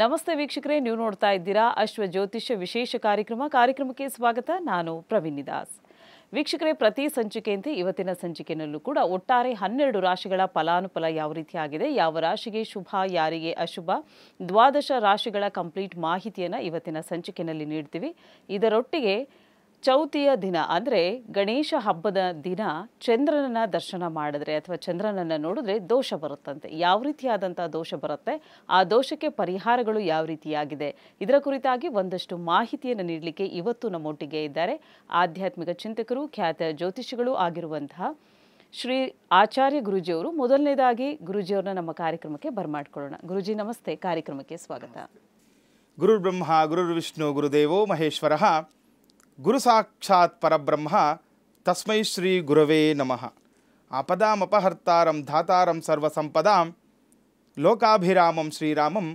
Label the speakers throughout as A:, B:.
A: ನಮಸ್ತೆ ವೀಕ್ಷಕರೇ ನೀವು ನೋಡ್ತಾ ಇದ್ದೀರಾ ಅಶ್ವ ಜ್ಯೋತಿಷ್ಯ ವಿಶೇಷ ಕಾರ್ಯಕ್ರಮ ಕಾರ್ಯಕ್ರಮಕ್ಕೆ ಸ್ವಾಗತ ನಾನು ಪ್ರವೀಣಿ ದಾಸ್ ವೀಕ್ಷಕರೇ ಪ್ರತಿ ಸಂಚಿಕೆಯಂತೆ ಇವತ್ತಿನ ಸಂಚಿಕೆಯಲ್ಲೂ ಕೂಡ ಒಟ್ಟಾರೆ ಹನ್ನೆರಡು ರಾಶಿಗಳ ಫಲಾನುಫಲ ಯಾವ ರೀತಿ ಆಗಿದೆ ಯಾವ ರಾಶಿಗೆ ಶುಭ ಯಾರಿಗೆ ಅಶುಭ ದ್ವಾದಶ ರಾಶಿಗಳ ಕಂಪ್ಲೀಟ್ ಮಾಹಿತಿಯನ್ನು ಇವತ್ತಿನ ಸಂಚಿಕೆಯಲ್ಲಿ ನೀಡ್ತೀವಿ ಇದರೊಟ್ಟಿಗೆ ಚೌತಿಯ ದಿನ ಅಂದರೆ ಗಣೇಶ ಹಬ್ಬದ ದಿನ ಚಂದ್ರನನ್ನ ದರ್ಶನ ಮಾಡಿದ್ರೆ ಅಥವಾ ಚಂದ್ರನನ್ನು ನೋಡಿದ್ರೆ ದೋಷ ಬರುತ್ತಂತೆ ಯಾವ ರೀತಿಯಾದಂಥ ದೋಷ ಬರುತ್ತೆ ಆ ದೋಷಕ್ಕೆ ಪರಿಹಾರಗಳು ಯಾವ ರೀತಿಯಾಗಿದೆ ಇದರ ಕುರಿತಾಗಿ ಒಂದಷ್ಟು ಮಾಹಿತಿಯನ್ನು ನೀಡಲಿಕ್ಕೆ ಇವತ್ತು ನಮ್ಮೊಟ್ಟಿಗೆ ಇದ್ದಾರೆ ಆಧ್ಯಾತ್ಮಿಕ ಚಿಂತಕರು ಖ್ಯಾತ ಜ್ಯೋತಿಷಿಗಳು ಆಗಿರುವಂತಹ ಶ್ರೀ ಆಚಾರ್ಯ ಗುರುಜಿಯವರು ಮೊದಲನೇದಾಗಿ ಗುರುಜಿಯವ್ರನ್ನ ನಮ್ಮ ಕಾರ್ಯಕ್ರಮಕ್ಕೆ ಬರ್ಮಾಡ್ಕೊಳ್ಳೋಣ ಗುರುಜಿ ನಮಸ್ತೆ ಕಾರ್ಯಕ್ರಮಕ್ಕೆ ಸ್ವಾಗತ
B: ಗುರು ಬ್ರಹ್ಮ ಗುರು ವಿಷ್ಣು ಗುರುದೇವೋ ಮಹೇಶ್ವರ ಗುರು ಸಾಕ್ಷಾತ್ ಪರಬ್ರಹ್ಮ ತಸ್ಮೈ ಶ್ರೀ ಗುರವೇ ನಮಃ ಅಪದಾಮಪಹರ್ತಾರಂ ಧಾತಾರಂ ಸರ್ವಸಂಪದಾಂ ಲೋಕಾಭಿರಾಮಂ ಶ್ರೀರಾಮಂ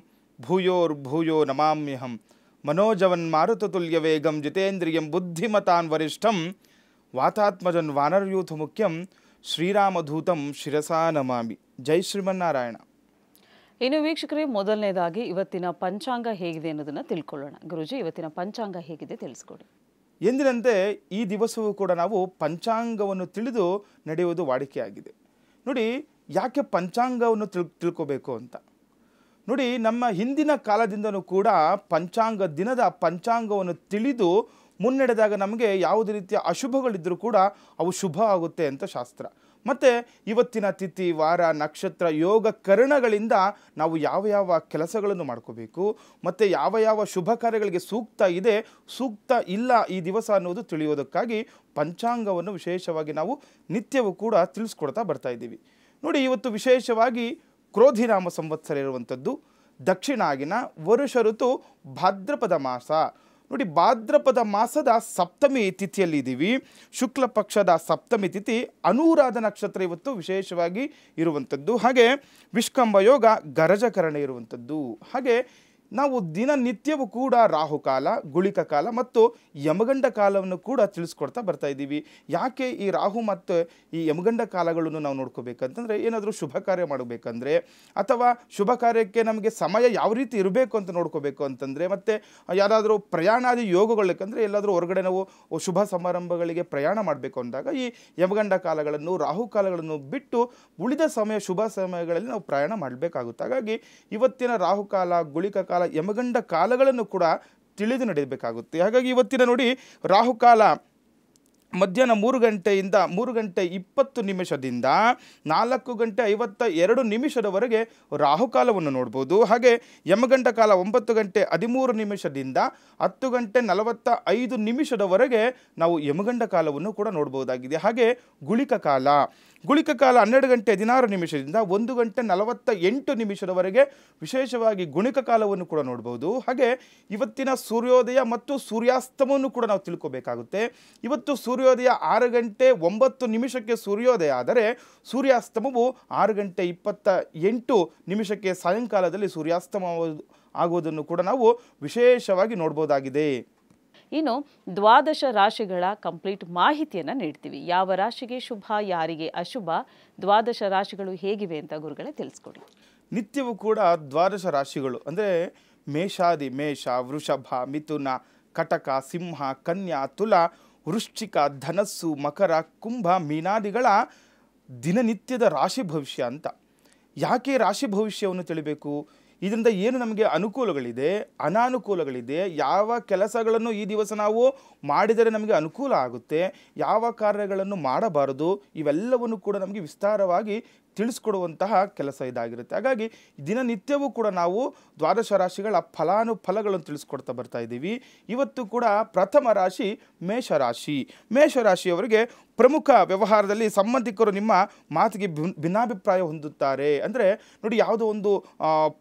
B: ಭೂಯೋರ್ಭೂಯೋ ನಮಾಮ್ಯಹಂ ಮನೋಜವನ್ ಮಾರುತತುಲ್ಯ ವೇಗಂ ಜಿತೇಂದ್ರಿಯಂ ಬುದ್ಧಿಮತಾನ್ ವರಿಷ್ಠಂ ವಾತಾತ್ಮಜನ್ ವಾನರ್ಯೂಥ ಮುಖ್ಯಂ ಶ್ರೀರಾಮಧೂತಂ ಶಿರಸಾ ನಮಾಮಿ ಜೈ ಶ್ರೀಮನ್ನಾರಾಯಣ
A: ಇನ್ನು ವೀಕ್ಷಕರೇ ಮೊದಲನೇದಾಗಿ ಇವತ್ತಿನ ಪಂಚಾಂಗ ಹೇಗಿದೆ ಅನ್ನೋದನ್ನು ತಿಳ್ಕೊಳ್ಳೋಣ ಗುರುಜಿ ಇವತ್ತಿನ ಪಂಚಾಂಗ ಹೇಗಿದೆ ತಿಳಿಸ್ಕೊಡಿ
B: ಎಂದಿನಂತೆ ಈ ದಿವಸವೂ ಕೂಡ ನಾವು ಪಂಚಾಂಗವನ್ನು ತಿಳಿದು ನಡೆಯುವುದು ವಾಡಿಕೆಯಾಗಿದೆ ನೋಡಿ ಯಾಕೆ ಪಂಚಾಂಗವನ್ನು ತಿಳ್ ತಿಳ್ಕೋಬೇಕು ಅಂತ ನೋಡಿ ನಮ್ಮ ಹಿಂದಿನ ಕಾಲದಿಂದಲೂ ಕೂಡ ಪಂಚಾಂಗ ದಿನದ ಪಂಚಾಂಗವನ್ನು ತಿಳಿದು ಮುನ್ನಡೆದಾಗ ನಮಗೆ ಯಾವುದೇ ರೀತಿಯ ಅಶುಭಗಳಿದ್ದರೂ ಕೂಡ ಅವು ಶುಭ ಆಗುತ್ತೆ ಅಂತ ಶಾಸ್ತ್ರ ಮತ್ತು ಇವತ್ತಿನ ತಿಥಿ ವಾರ ನಕ್ಷತ್ರ ಯೋಗ ಕರಣಗಳಿಂದ ನಾವು ಯಾವ ಯಾವ ಕೆಲಸಗಳನ್ನು ಮಾಡ್ಕೋಬೇಕು ಮತ್ತು ಯಾವ ಯಾವ ಶುಭ ಕಾರ್ಯಗಳಿಗೆ ಸೂಕ್ತ ಇದೆ ಸೂಕ್ತ ಇಲ್ಲ ಈ ದಿವಸ ಅನ್ನೋದು ತಿಳಿಯೋದಕ್ಕಾಗಿ ಪಂಚಾಂಗವನ್ನು ವಿಶೇಷವಾಗಿ ನಾವು ನಿತ್ಯವೂ ಕೂಡ ತಿಳಿಸ್ಕೊಡ್ತಾ ಬರ್ತಾ ಇದ್ದೀವಿ ನೋಡಿ ಇವತ್ತು ವಿಶೇಷವಾಗಿ ಕ್ರೋಧಿನಾಮ ಸಂವತ್ಸರ ಇರುವಂಥದ್ದು ದಕ್ಷಿಣಾಗಿನ ವರುಷ ಋತು ಭಾದ್ರಪದ ಮಾಸ ನೋಡಿ ಭಾದ್ರಪದ ಮಾಸದ ಸಪ್ತಮಿ ತಿಥಿಯಲ್ಲಿ ಇದ್ದೀವಿ ಶುಕ್ಲ ಪಕ್ಷದ ಸಪ್ತಮಿ ತಿಥಿ ಅನುರಾಧ ನಕ್ಷತ್ರ ಇವತ್ತು ವಿಶೇಷವಾಗಿ ಇರುವಂಥದ್ದು ಹಾಗೆ ವಿಷ್ಕಂಬ ಯೋಗ ಗರಜಕರಣೆ ಇರುವಂಥದ್ದು ಹಾಗೆ ನಾವು ದಿನನಿತ್ಯವೂ ಕೂಡ ರಾಹುಕಾಲ ಗುಳಿಕ ಕಾಲ ಮತ್ತು ಯಮಗಂಡ ಕಾಲವನ್ನು ಕೂಡ ತಿಳಿಸ್ಕೊಡ್ತಾ ಬರ್ತಾ ಇದ್ದೀವಿ ಯಾಕೆ ಈ ರಾಹು ಮತ್ತು ಈ ಯಮಗಂಡ ಕಾಲಗಳನ್ನು ನಾವು ನೋಡ್ಕೋಬೇಕಂತಂದರೆ ಏನಾದರೂ ಶುಭ ಕಾರ್ಯ ಮಾಡಬೇಕಂದ್ರೆ ಅಥವಾ ಶುಭ ಕಾರ್ಯಕ್ಕೆ ನಮಗೆ ಸಮಯ ಯಾವ ರೀತಿ ಇರಬೇಕು ಅಂತ ನೋಡ್ಕೋಬೇಕು ಅಂತಂದರೆ ಮತ್ತು ಯಾರಾದರೂ ಪ್ರಯಾಣಾದಿ ಯೋಗಗಳಕ್ಕಂದರೆ ಎಲ್ಲಾದರೂ ಹೊರಗಡೆ ನಾವು ಶುಭ ಸಮಾರಂಭಗಳಿಗೆ ಪ್ರಯಾಣ ಮಾಡಬೇಕು ಅಂದಾಗ ಈ ಯಮಗಂಡ ಕಾಲಗಳನ್ನು ರಾಹು ಕಾಲಗಳನ್ನು ಬಿಟ್ಟು ಉಳಿದ ಸಮಯ ಶುಭ ಸಮಯಗಳಲ್ಲಿ ನಾವು ಪ್ರಯಾಣ ಮಾಡಬೇಕಾಗುತ್ತೆ ಹಾಗಾಗಿ ಇವತ್ತಿನ ರಾಹುಕಾಲ ಗುಳಿಕ ಕಾಲ ಕಾಲ ಯಮಗಂಡ ಕಾಲಗಳನ್ನು ಕೂಡ ತಿಳಿದು ನಡೆಯಬೇಕಾಗುತ್ತೆ ಹಾಗಾಗಿ ಇವತ್ತಿನ ನೋಡಿ ರಾಹುಕಾಲ ಮಧ್ಯಾಹ್ನ ಮೂರು ಗಂಟೆಯಿಂದ ಮೂರು ಗಂಟೆ ಇಪ್ಪತ್ತು ನಿಮಿಷದಿಂದ ನಾಲ್ಕು ಗಂಟೆ ಐವತ್ತ ಎರಡು ನಿಮಿಷದವರೆಗೆ ರಾಹುಕಾಲವನ್ನು ನೋಡ್ಬೋದು ಹಾಗೆ ಯಮಗಂಡ ಕಾಲ ಒಂಬತ್ತು ಗಂಟೆ ಹದಿಮೂರು ನಿಮಿಷದಿಂದ ಹತ್ತು ಗಂಟೆ ನಲವತ್ತ ಐದು ನಿಮಿಷದವರೆಗೆ ನಾವು ಯಮಗಂಡ ಕಾಲವನ್ನು ಕೂಡ ನೋಡ್ಬೋದಾಗಿದೆ ಹಾಗೆ ಗುಳಿಕ ಕಾಲ ಗುಳಿಕ ಕಾಲ ಹನ್ನೆರಡು ಗಂಟೆ ಹದಿನಾರು ನಿಮಿಷದಿಂದ ಒಂದು ಗಂಟೆ ನಲವತ್ತ ಎಂಟು ನಿಮಿಷದವರೆಗೆ ವಿಶೇಷವಾಗಿ ಗುಣಿಕ ಕಾಲವನ್ನು ಕೂಡ ನೋಡ್ಬೋದು ಹಾಗೆ ಇವತ್ತಿನ ಸೂರ್ಯೋದಯ ಮತ್ತು ಸೂರ್ಯಾಸ್ತಮವನ್ನು ಕೂಡ ನಾವು ತಿಳ್ಕೋಬೇಕಾಗುತ್ತೆ ಇವತ್ತು ಸೂರ್ಯೋದಯ ಆರು ಗಂಟೆ ಒಂಬತ್ತು ನಿಮಿಷಕ್ಕೆ ಸೂರ್ಯೋದಯ ಆದರೆ ಸೂರ್ಯಾಸ್ತಮವು ಆರು ಗಂಟೆ ಇಪ್ಪತ್ತ ಎಂಟು ನಿಮಿಷಕ್ಕೆ ಸಾಯಂಕಾಲದಲ್ಲಿ ಸೂರ್ಯಾಸ್ತಮ ಆಗುವುದನ್ನು ಕೂಡ ನಾವು ವಿಶೇಷವಾಗಿ ನೋಡ್ಬೋದಾಗಿದೆ
A: ಇನ್ನು ದ್ವಾದಶ ರಾಶಿಗಳ ಕಂಪ್ಲೀಟ್ ಮಾಹಿತಿಯನ್ನು ನೀಡ್ತೀವಿ ಯಾವ ರಾಶಿಗೆ ಶುಭ ಯಾರಿಗೆ ಅಶುಭ ದ್ವಾದಶ ರಾಶಿಗಳು ಹೇಗಿವೆ ಅಂತ ಗುರುಗಳೇ ತಿಳಿಸ್ಕೊಡಿ
B: ನಿತ್ಯವೂ ಕೂಡ ದ್ವಾದಶ ರಾಶಿಗಳು ಅಂದರೆ ಮೇಷಾದಿ ಮೇಷ ವೃಷಭ ಮಿಥುನ ಕಟಕ ಸಿಂಹ ಕನ್ಯಾ ತುಲ ವೃಶ್ಚಿಕ ಧನಸ್ಸು ಮಕರ ಕುಂಭ ಮೀನಾದಿಗಳ ದಿನನಿತ್ಯದ ರಾಶಿ ಭವಿಷ್ಯ ಅಂತ ಯಾಕೆ ರಾಶಿ ಭವಿಷ್ಯವನ್ನು ತಿಳಿಬೇಕು ಇದರಿಂದ ಏನು ನಮಗೆ ಅನುಕೂಲಗಳಿದೆ ಅನಾನುಕೂಲಗಳಿದೆ ಯಾವ ಕೆಲಸಗಳನ್ನು ಈ ದಿವಸ ನಾವು ಮಾಡಿದರೆ ನಮಗೆ ಅನುಕೂಲ ಆಗುತ್ತೆ ಯಾವ ಕಾರ್ಯಗಳನ್ನು ಮಾಡಬಾರದು ಇವೆಲ್ಲವನ್ನು ಕೂಡ ನಮಗೆ ವಿಸ್ತಾರವಾಗಿ ತಿಳಿಸ್ಕೊಡುವಂತಹ ಕೆಲಸ ಇದಾಗಿರುತ್ತೆ ಹಾಗಾಗಿ ದಿನನಿತ್ಯವೂ ಕೂಡ ನಾವು ದ್ವಾದಶ ರಾಶಿಗಳ ಫಲಾನುಫಲಗಳನ್ನು ತಿಳಿಸ್ಕೊಡ್ತಾ ಬರ್ತಾ ಇದ್ದೀವಿ ಇವತ್ತು ಕೂಡ ಪ್ರಥಮ ರಾಶಿ ಮೇಷರಾಶಿ ಮೇಷರಾಶಿಯವರಿಗೆ ಪ್ರಮುಖ ವ್ಯವಹಾರದಲ್ಲಿ ಸಂಬಂಧಿಕರು ನಿಮ್ಮ ಮಾತಿಗೆ ಭಿನ್ನಾಭಿಪ್ರಾಯ ಹೊಂದುತ್ತಾರೆ ಅಂದರೆ ನೋಡಿ ಯಾವುದೋ ಒಂದು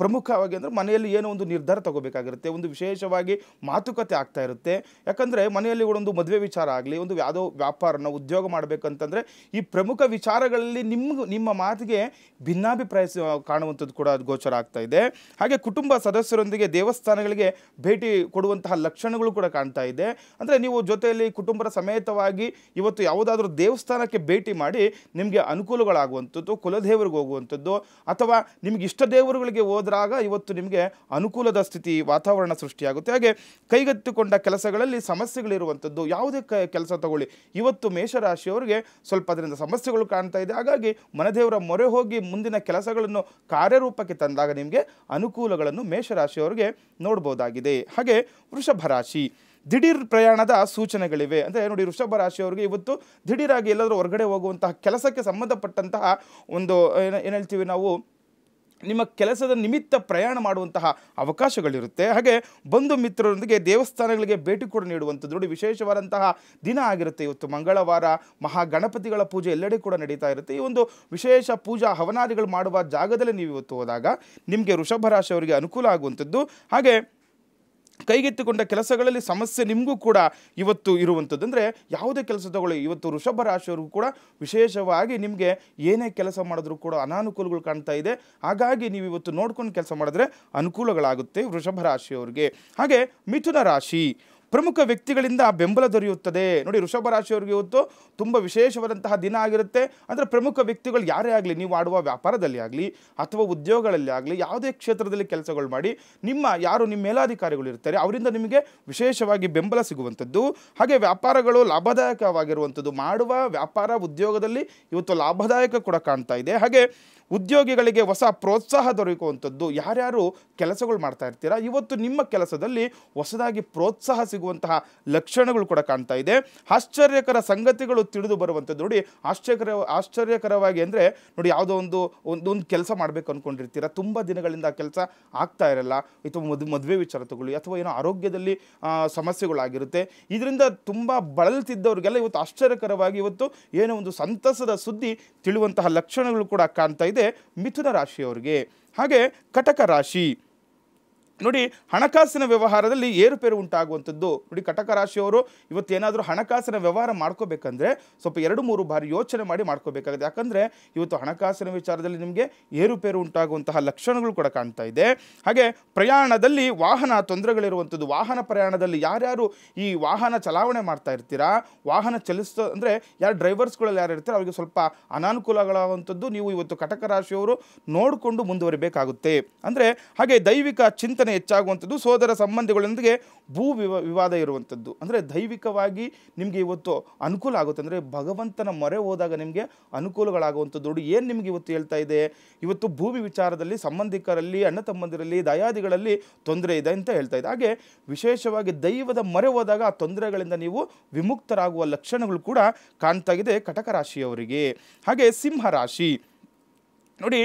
B: ಪ್ರಮುಖವಾಗಿ ಅಂದರೆ ಮನೆಯಲ್ಲಿ ಏನೋ ಒಂದು ನಿರ್ಧಾರ ತಗೋಬೇಕಾಗಿರುತ್ತೆ ಒಂದು ವಿಶೇಷವಾಗಿ ಮಾತುಕತೆ ಆಗ್ತಾ ಇರುತ್ತೆ ಯಾಕಂದರೆ ಮನೆಯಲ್ಲಿ ಒಂದು ಮದುವೆ ವಿಚಾರ ಆಗಲಿ ಒಂದು ಯಾವುದೋ ವ್ಯಾಪಾರನ ಉದ್ಯೋಗ ಮಾಡಬೇಕಂತಂದರೆ ಈ ಪ್ರಮುಖ ವಿಚಾರಗಳಲ್ಲಿ ನಿಮ್ಗೆ ನಿಮ್ಮ ಮಾತು ಮಾತಿಗೆ ಭಿನ್ನಾಭಿಪ್ರಾಯ ಕಾಣುವಂಥದ್ದು ಕೂಡ ಅದು ಗೋಚರ ಆಗ್ತಾ ಇದೆ ಹಾಗೆ ಕುಟುಂಬ ಸದಸ್ಯರೊಂದಿಗೆ ದೇವಸ್ಥಾನಗಳಿಗೆ ಭೇಟಿ ಕೊಡುವಂತಹ ಲಕ್ಷಣಗಳು ಕೂಡ ಕಾಣ್ತಾ ಇದೆ ಅಂದರೆ ನೀವು ಜೊತೆಯಲ್ಲಿ ಕುಟುಂಬರ ಸಮೇತವಾಗಿ ಇವತ್ತು ಯಾವುದಾದ್ರೂ ದೇವಸ್ಥಾನಕ್ಕೆ ಭೇಟಿ ಮಾಡಿ ನಿಮಗೆ ಅನುಕೂಲಗಳಾಗುವಂಥದ್ದು ಕುಲದೇವರಿಗೆ ಹೋಗುವಂಥದ್ದು ಅಥವಾ ನಿಮಗೆ ಇಷ್ಟ ದೇವರುಗಳಿಗೆ ಹೋದ್ರಾಗ ಇವತ್ತು ನಿಮಗೆ ಅನುಕೂಲದ ಸ್ಥಿತಿ ವಾತಾವರಣ ಸೃಷ್ಟಿಯಾಗುತ್ತೆ ಹಾಗೆ ಕೈಗೆತ್ತಿಕೊಂಡ ಕೆಲಸಗಳಲ್ಲಿ ಸಮಸ್ಯೆಗಳಿರುವಂಥದ್ದು ಯಾವುದೇ ಕ ಕೆಲಸ ತಗೊಳ್ಳಿ ಇವತ್ತು ಮೇಷರಾಶಿಯವರಿಗೆ ಸ್ವಲ್ಪ ಅದರಿಂದ ಸಮಸ್ಯೆಗಳು ಕಾಣ್ತಾ ಇದೆ ಹಾಗಾಗಿ ಮನದೇವರ ಮೊರೆ ಹೋಗಿ ಮುಂದಿನ ಕೆಲಸಗಳನ್ನು ಕಾರ್ಯರೂಪಕ್ಕೆ ತಂದಾಗ ನಿಮಗೆ ಅನುಕೂಲಗಳನ್ನು ಮೇಷರಾಶಿಯವರಿಗೆ ನೋಡ್ಬೋದಾಗಿದೆ ಹಾಗೆ ವೃಷಭ ರಾಶಿ ದಿಢೀರ್ ಪ್ರಯಾಣದ ಸೂಚನೆಗಳಿವೆ ಅಂದರೆ ನೋಡಿ ವೃಷಭ ರಾಶಿಯವರಿಗೆ ಇವತ್ತು ದಿಢೀರಾಗಿ ಎಲ್ಲಾದರೂ ಹೊರಗಡೆ ಹೋಗುವಂತಹ ಕೆಲಸಕ್ಕೆ ಸಂಬಂಧಪಟ್ಟಂತಹ ಒಂದು ಏನು ಹೇಳ್ತೀವಿ ನಾವು ನಿಮ್ಮ ಕೆಲಸದ ನಿಮಿತ್ತ ಪ್ರಯಾಣ ಮಾಡುವಂತಹ ಅವಕಾಶಗಳಿರುತ್ತೆ ಹಾಗೆ ಬಂಧು ಮಿತ್ರರೊಂದಿಗೆ ದೇವಸ್ಥಾನಗಳಿಗೆ ಭೇಟಿ ಕೂಡ ನೀಡುವಂಥದ್ದು ನೋಡಿ ವಿಶೇಷವಾದಂತಹ ದಿನ ಆಗಿರುತ್ತೆ ಇವತ್ತು ಮಂಗಳವಾರ ಮಹಾಗಣಪತಿಗಳ ಪೂಜೆ ಎಲ್ಲೆಡೆ ಕೂಡ ನಡೀತಾ ಇರುತ್ತೆ ಈ ಒಂದು ವಿಶೇಷ ಪೂಜಾ ಹವನಾದಿಗಳು ಮಾಡುವ ಜಾಗದಲ್ಲಿ ನೀವು ಇವತ್ತು ಹೋದಾಗ ನಿಮಗೆ ವೃಷಭ ರಾಶಿಯವರಿಗೆ ಅನುಕೂಲ ಆಗುವಂಥದ್ದು ಹಾಗೆ ಕೈಗೆತ್ತಿಕೊಂಡ ಕೆಲಸಗಳಲ್ಲಿ ಸಮಸ್ಯೆ ನಿಮಗೂ ಕೂಡ ಇವತ್ತು ಇರುವಂಥದ್ದು ಅಂದರೆ ಯಾವುದೇ ಕೆಲಸ ತಗೊಳ್ಳಿ ಇವತ್ತು ವೃಷಭ ರಾಶಿಯವ್ರಿಗೂ ಕೂಡ ವಿಶೇಷವಾಗಿ ನಿಮಗೆ ಏನೇ ಕೆಲಸ ಮಾಡಿದ್ರೂ ಕೂಡ ಅನಾನುಕೂಲಗಳು ಕಾಣ್ತಾ ಇದೆ ಹಾಗಾಗಿ ನೀವು ಇವತ್ತು ನೋಡ್ಕೊಂಡು ಕೆಲಸ ಮಾಡಿದ್ರೆ ಅನುಕೂಲಗಳಾಗುತ್ತೆ ವೃಷಭ ರಾಶಿಯವ್ರಿಗೆ ಹಾಗೆ ಮಿಥುನ ರಾಶಿ ಪ್ರಮುಖ ವ್ಯಕ್ತಿಗಳಿಂದ ಬೆಂಬಲ ದೊರೆಯುತ್ತದೆ ನೋಡಿ ವೃಷಭ ರಾಶಿಯವರಿಗೆ ಇವತ್ತು ತುಂಬ ವಿಶೇಷವಾದಂತಹ ದಿನ ಆಗಿರುತ್ತೆ ಅಂದರೆ ಪ್ರಮುಖ ವ್ಯಕ್ತಿಗಳು ಯಾರೇ ಆಗಲಿ ನೀವು ಆಡುವ ವ್ಯಾಪಾರದಲ್ಲಿ ಆಗಲಿ ಅಥವಾ ಉದ್ಯೋಗಗಳಲ್ಲಿ ಆಗಲಿ ಯಾವುದೇ ಕ್ಷೇತ್ರದಲ್ಲಿ ಕೆಲಸಗಳು ಮಾಡಿ ನಿಮ್ಮ ಯಾರು ನಿಮ್ಮ ಮೇಲಾಧಿಕಾರಿಗಳು ಇರ್ತಾರೆ ಅವರಿಂದ ನಿಮಗೆ ವಿಶೇಷವಾಗಿ ಬೆಂಬಲ ಸಿಗುವಂಥದ್ದು ಹಾಗೆ ವ್ಯಾಪಾರಗಳು ಲಾಭದಾಯಕವಾಗಿರುವಂಥದ್ದು ಮಾಡುವ ವ್ಯಾಪಾರ ಉದ್ಯೋಗದಲ್ಲಿ ಇವತ್ತು ಲಾಭದಾಯಕ ಕೂಡ ಕಾಣ್ತಾ ಇದೆ ಹಾಗೆ ಉದ್ಯೋಗಿಗಳಿಗೆ ಹೊಸ ಪ್ರೋತ್ಸಾಹ ದೊರೆಯುವಂಥದ್ದು ಯಾರ್ಯಾರು ಕೆಲಸಗಳು ಮಾಡ್ತಾ ಇರ್ತೀರಾ ಇವತ್ತು ನಿಮ್ಮ ಕೆಲಸದಲ್ಲಿ ಹೊಸದಾಗಿ ಪ್ರೋತ್ಸಾಹ ಸಿಗು ಸಿಗುವಂತಹ ಲಕ್ಷಣಗಳು ಕೂಡ ಕಾಣ್ತಾ ಇದೆ ಆಶ್ಚರ್ಯಕರ ಸಂಗತಿಗಳು ತಿಳಿದು ಬರುವಂಥದ್ದು ನೋಡಿ ಆಶ್ಚರ್ಯಕರ ಆಶ್ಚರ್ಯಕರವಾಗಿ ಅಂದರೆ ನೋಡಿ ಯಾವುದೋ ಒಂದು ಒಂದೊಂದು ಕೆಲಸ ಮಾಡಬೇಕು ಅಂದ್ಕೊಂಡಿರ್ತೀರ ತುಂಬ ದಿನಗಳಿಂದ ಕೆಲಸ ಆಗ್ತಾ ಇರಲ್ಲ ಅಥವಾ ಮದ್ ಮದುವೆ ವಿಚಾರ ತಗೊಳ್ಳಿ ಅಥವಾ ಏನೋ ಆರೋಗ್ಯದಲ್ಲಿ ಸಮಸ್ಯೆಗಳಾಗಿರುತ್ತೆ ಇದರಿಂದ ತುಂಬ ಬಳಲ್ತಿದ್ದವ್ರಿಗೆಲ್ಲ ಇವತ್ತು ಆಶ್ಚರ್ಯಕರವಾಗಿ ಇವತ್ತು ಏನೋ ಒಂದು ಸಂತಸದ ಸುದ್ದಿ ತಿಳುವಂತಹ ಲಕ್ಷಣಗಳು ಕೂಡ ಕಾಣ್ತಾ ಇದೆ ಮಿಥುನ ರಾಶಿಯವರಿಗೆ ಹಾಗೆ ಕಟಕ ರಾಶಿ ನೋಡಿ ಹಣಕಾಸಿನ ವ್ಯವಹಾರದಲ್ಲಿ ಏರುಪೇರು ಉಂಟಾಗುವಂಥದ್ದು ನೋಡಿ ಕಟಕ ರಾಶಿಯವರು ಇವತ್ತೇನಾದರೂ ಹಣಕಾಸಿನ ವ್ಯವಹಾರ ಮಾಡ್ಕೋಬೇಕಂದ್ರೆ ಸ್ವಲ್ಪ ಎರಡು ಮೂರು ಬಾರಿ ಯೋಚನೆ ಮಾಡಿ ಮಾಡ್ಕೋಬೇಕಾಗುತ್ತೆ ಯಾಕಂದರೆ ಇವತ್ತು ಹಣಕಾಸಿನ ವಿಚಾರದಲ್ಲಿ ನಿಮಗೆ ಏರುಪೇರು ಉಂಟಾಗುವಂತಹ ಲಕ್ಷಣಗಳು ಕೂಡ ಕಾಣ್ತಾ ಇದೆ ಹಾಗೆ ಪ್ರಯಾಣದಲ್ಲಿ ವಾಹನ ತೊಂದರೆಗಳಿರುವಂಥದ್ದು ವಾಹನ ಪ್ರಯಾಣದಲ್ಲಿ ಯಾರ್ಯಾರು ಈ ವಾಹನ ಚಲಾವಣೆ ಮಾಡ್ತಾ ಇರ್ತೀರಾ ವಾಹನ ಚಲಿಸೋ ಅಂದರೆ ಯಾರು ಡ್ರೈವರ್ಸ್ಗಳಲ್ಲಿ ಯಾರು ಇರ್ತೀರೋ ಅವರಿಗೆ ಸ್ವಲ್ಪ ಅನಾನುಕೂಲಗಳಾಗುವಂಥದ್ದು ನೀವು ಇವತ್ತು ಕಟಕ ರಾಶಿಯವರು ನೋಡಿಕೊಂಡು ಮುಂದುವರಿಬೇಕಾಗುತ್ತೆ ಅಂದರೆ ಹಾಗೆ ದೈವಿಕ ಚಿಂತನೆ ಹೆಚ್ಚಾಗುವಂಥದ್ದು ಸೋದರ ಸಂಬಂಧಿಗಳೊಂದಿಗೆ ಭೂ ವಿವ ವಿವಾದ ಇರುವಂಥದ್ದು ಅಂದರೆ ದೈವಿಕವಾಗಿ ನಿಮಗೆ ಇವತ್ತು ಅನುಕೂಲ ಆಗುತ್ತೆ ಅಂದರೆ ಭಗವಂತನ ಮೊರೆ ಹೋದಾಗ ನಿಮಗೆ ಅನುಕೂಲಗಳಾಗುವಂಥದ್ದು ಏನು ನಿಮಗೆ ಇವತ್ತು ಹೇಳ್ತಾ ಇದೆ ಇವತ್ತು ಭೂಮಿ ವಿಚಾರದಲ್ಲಿ ಸಂಬಂಧಿಕರಲ್ಲಿ ಅಣ್ಣ ತಮ್ಮಂದಿರಲ್ಲಿ ದಯಾದಿಗಳಲ್ಲಿ ತೊಂದರೆ ಇದೆ ಅಂತ ಹೇಳ್ತಾ ಇದೆ ಹಾಗೆ ವಿಶೇಷವಾಗಿ ದೈವದ ಮೊರೆ ಹೋದಾಗ ಆ ತೊಂದರೆಗಳಿಂದ ನೀವು ವಿಮುಕ್ತರಾಗುವ ಲಕ್ಷಣಗಳು ಕೂಡ ಕಾಣ್ತಾ ಇದೆ ಕಟಕ ರಾಶಿಯವರಿಗೆ ಹಾಗೆ ಸಿಂಹ ರಾಶಿ ನೋಡಿ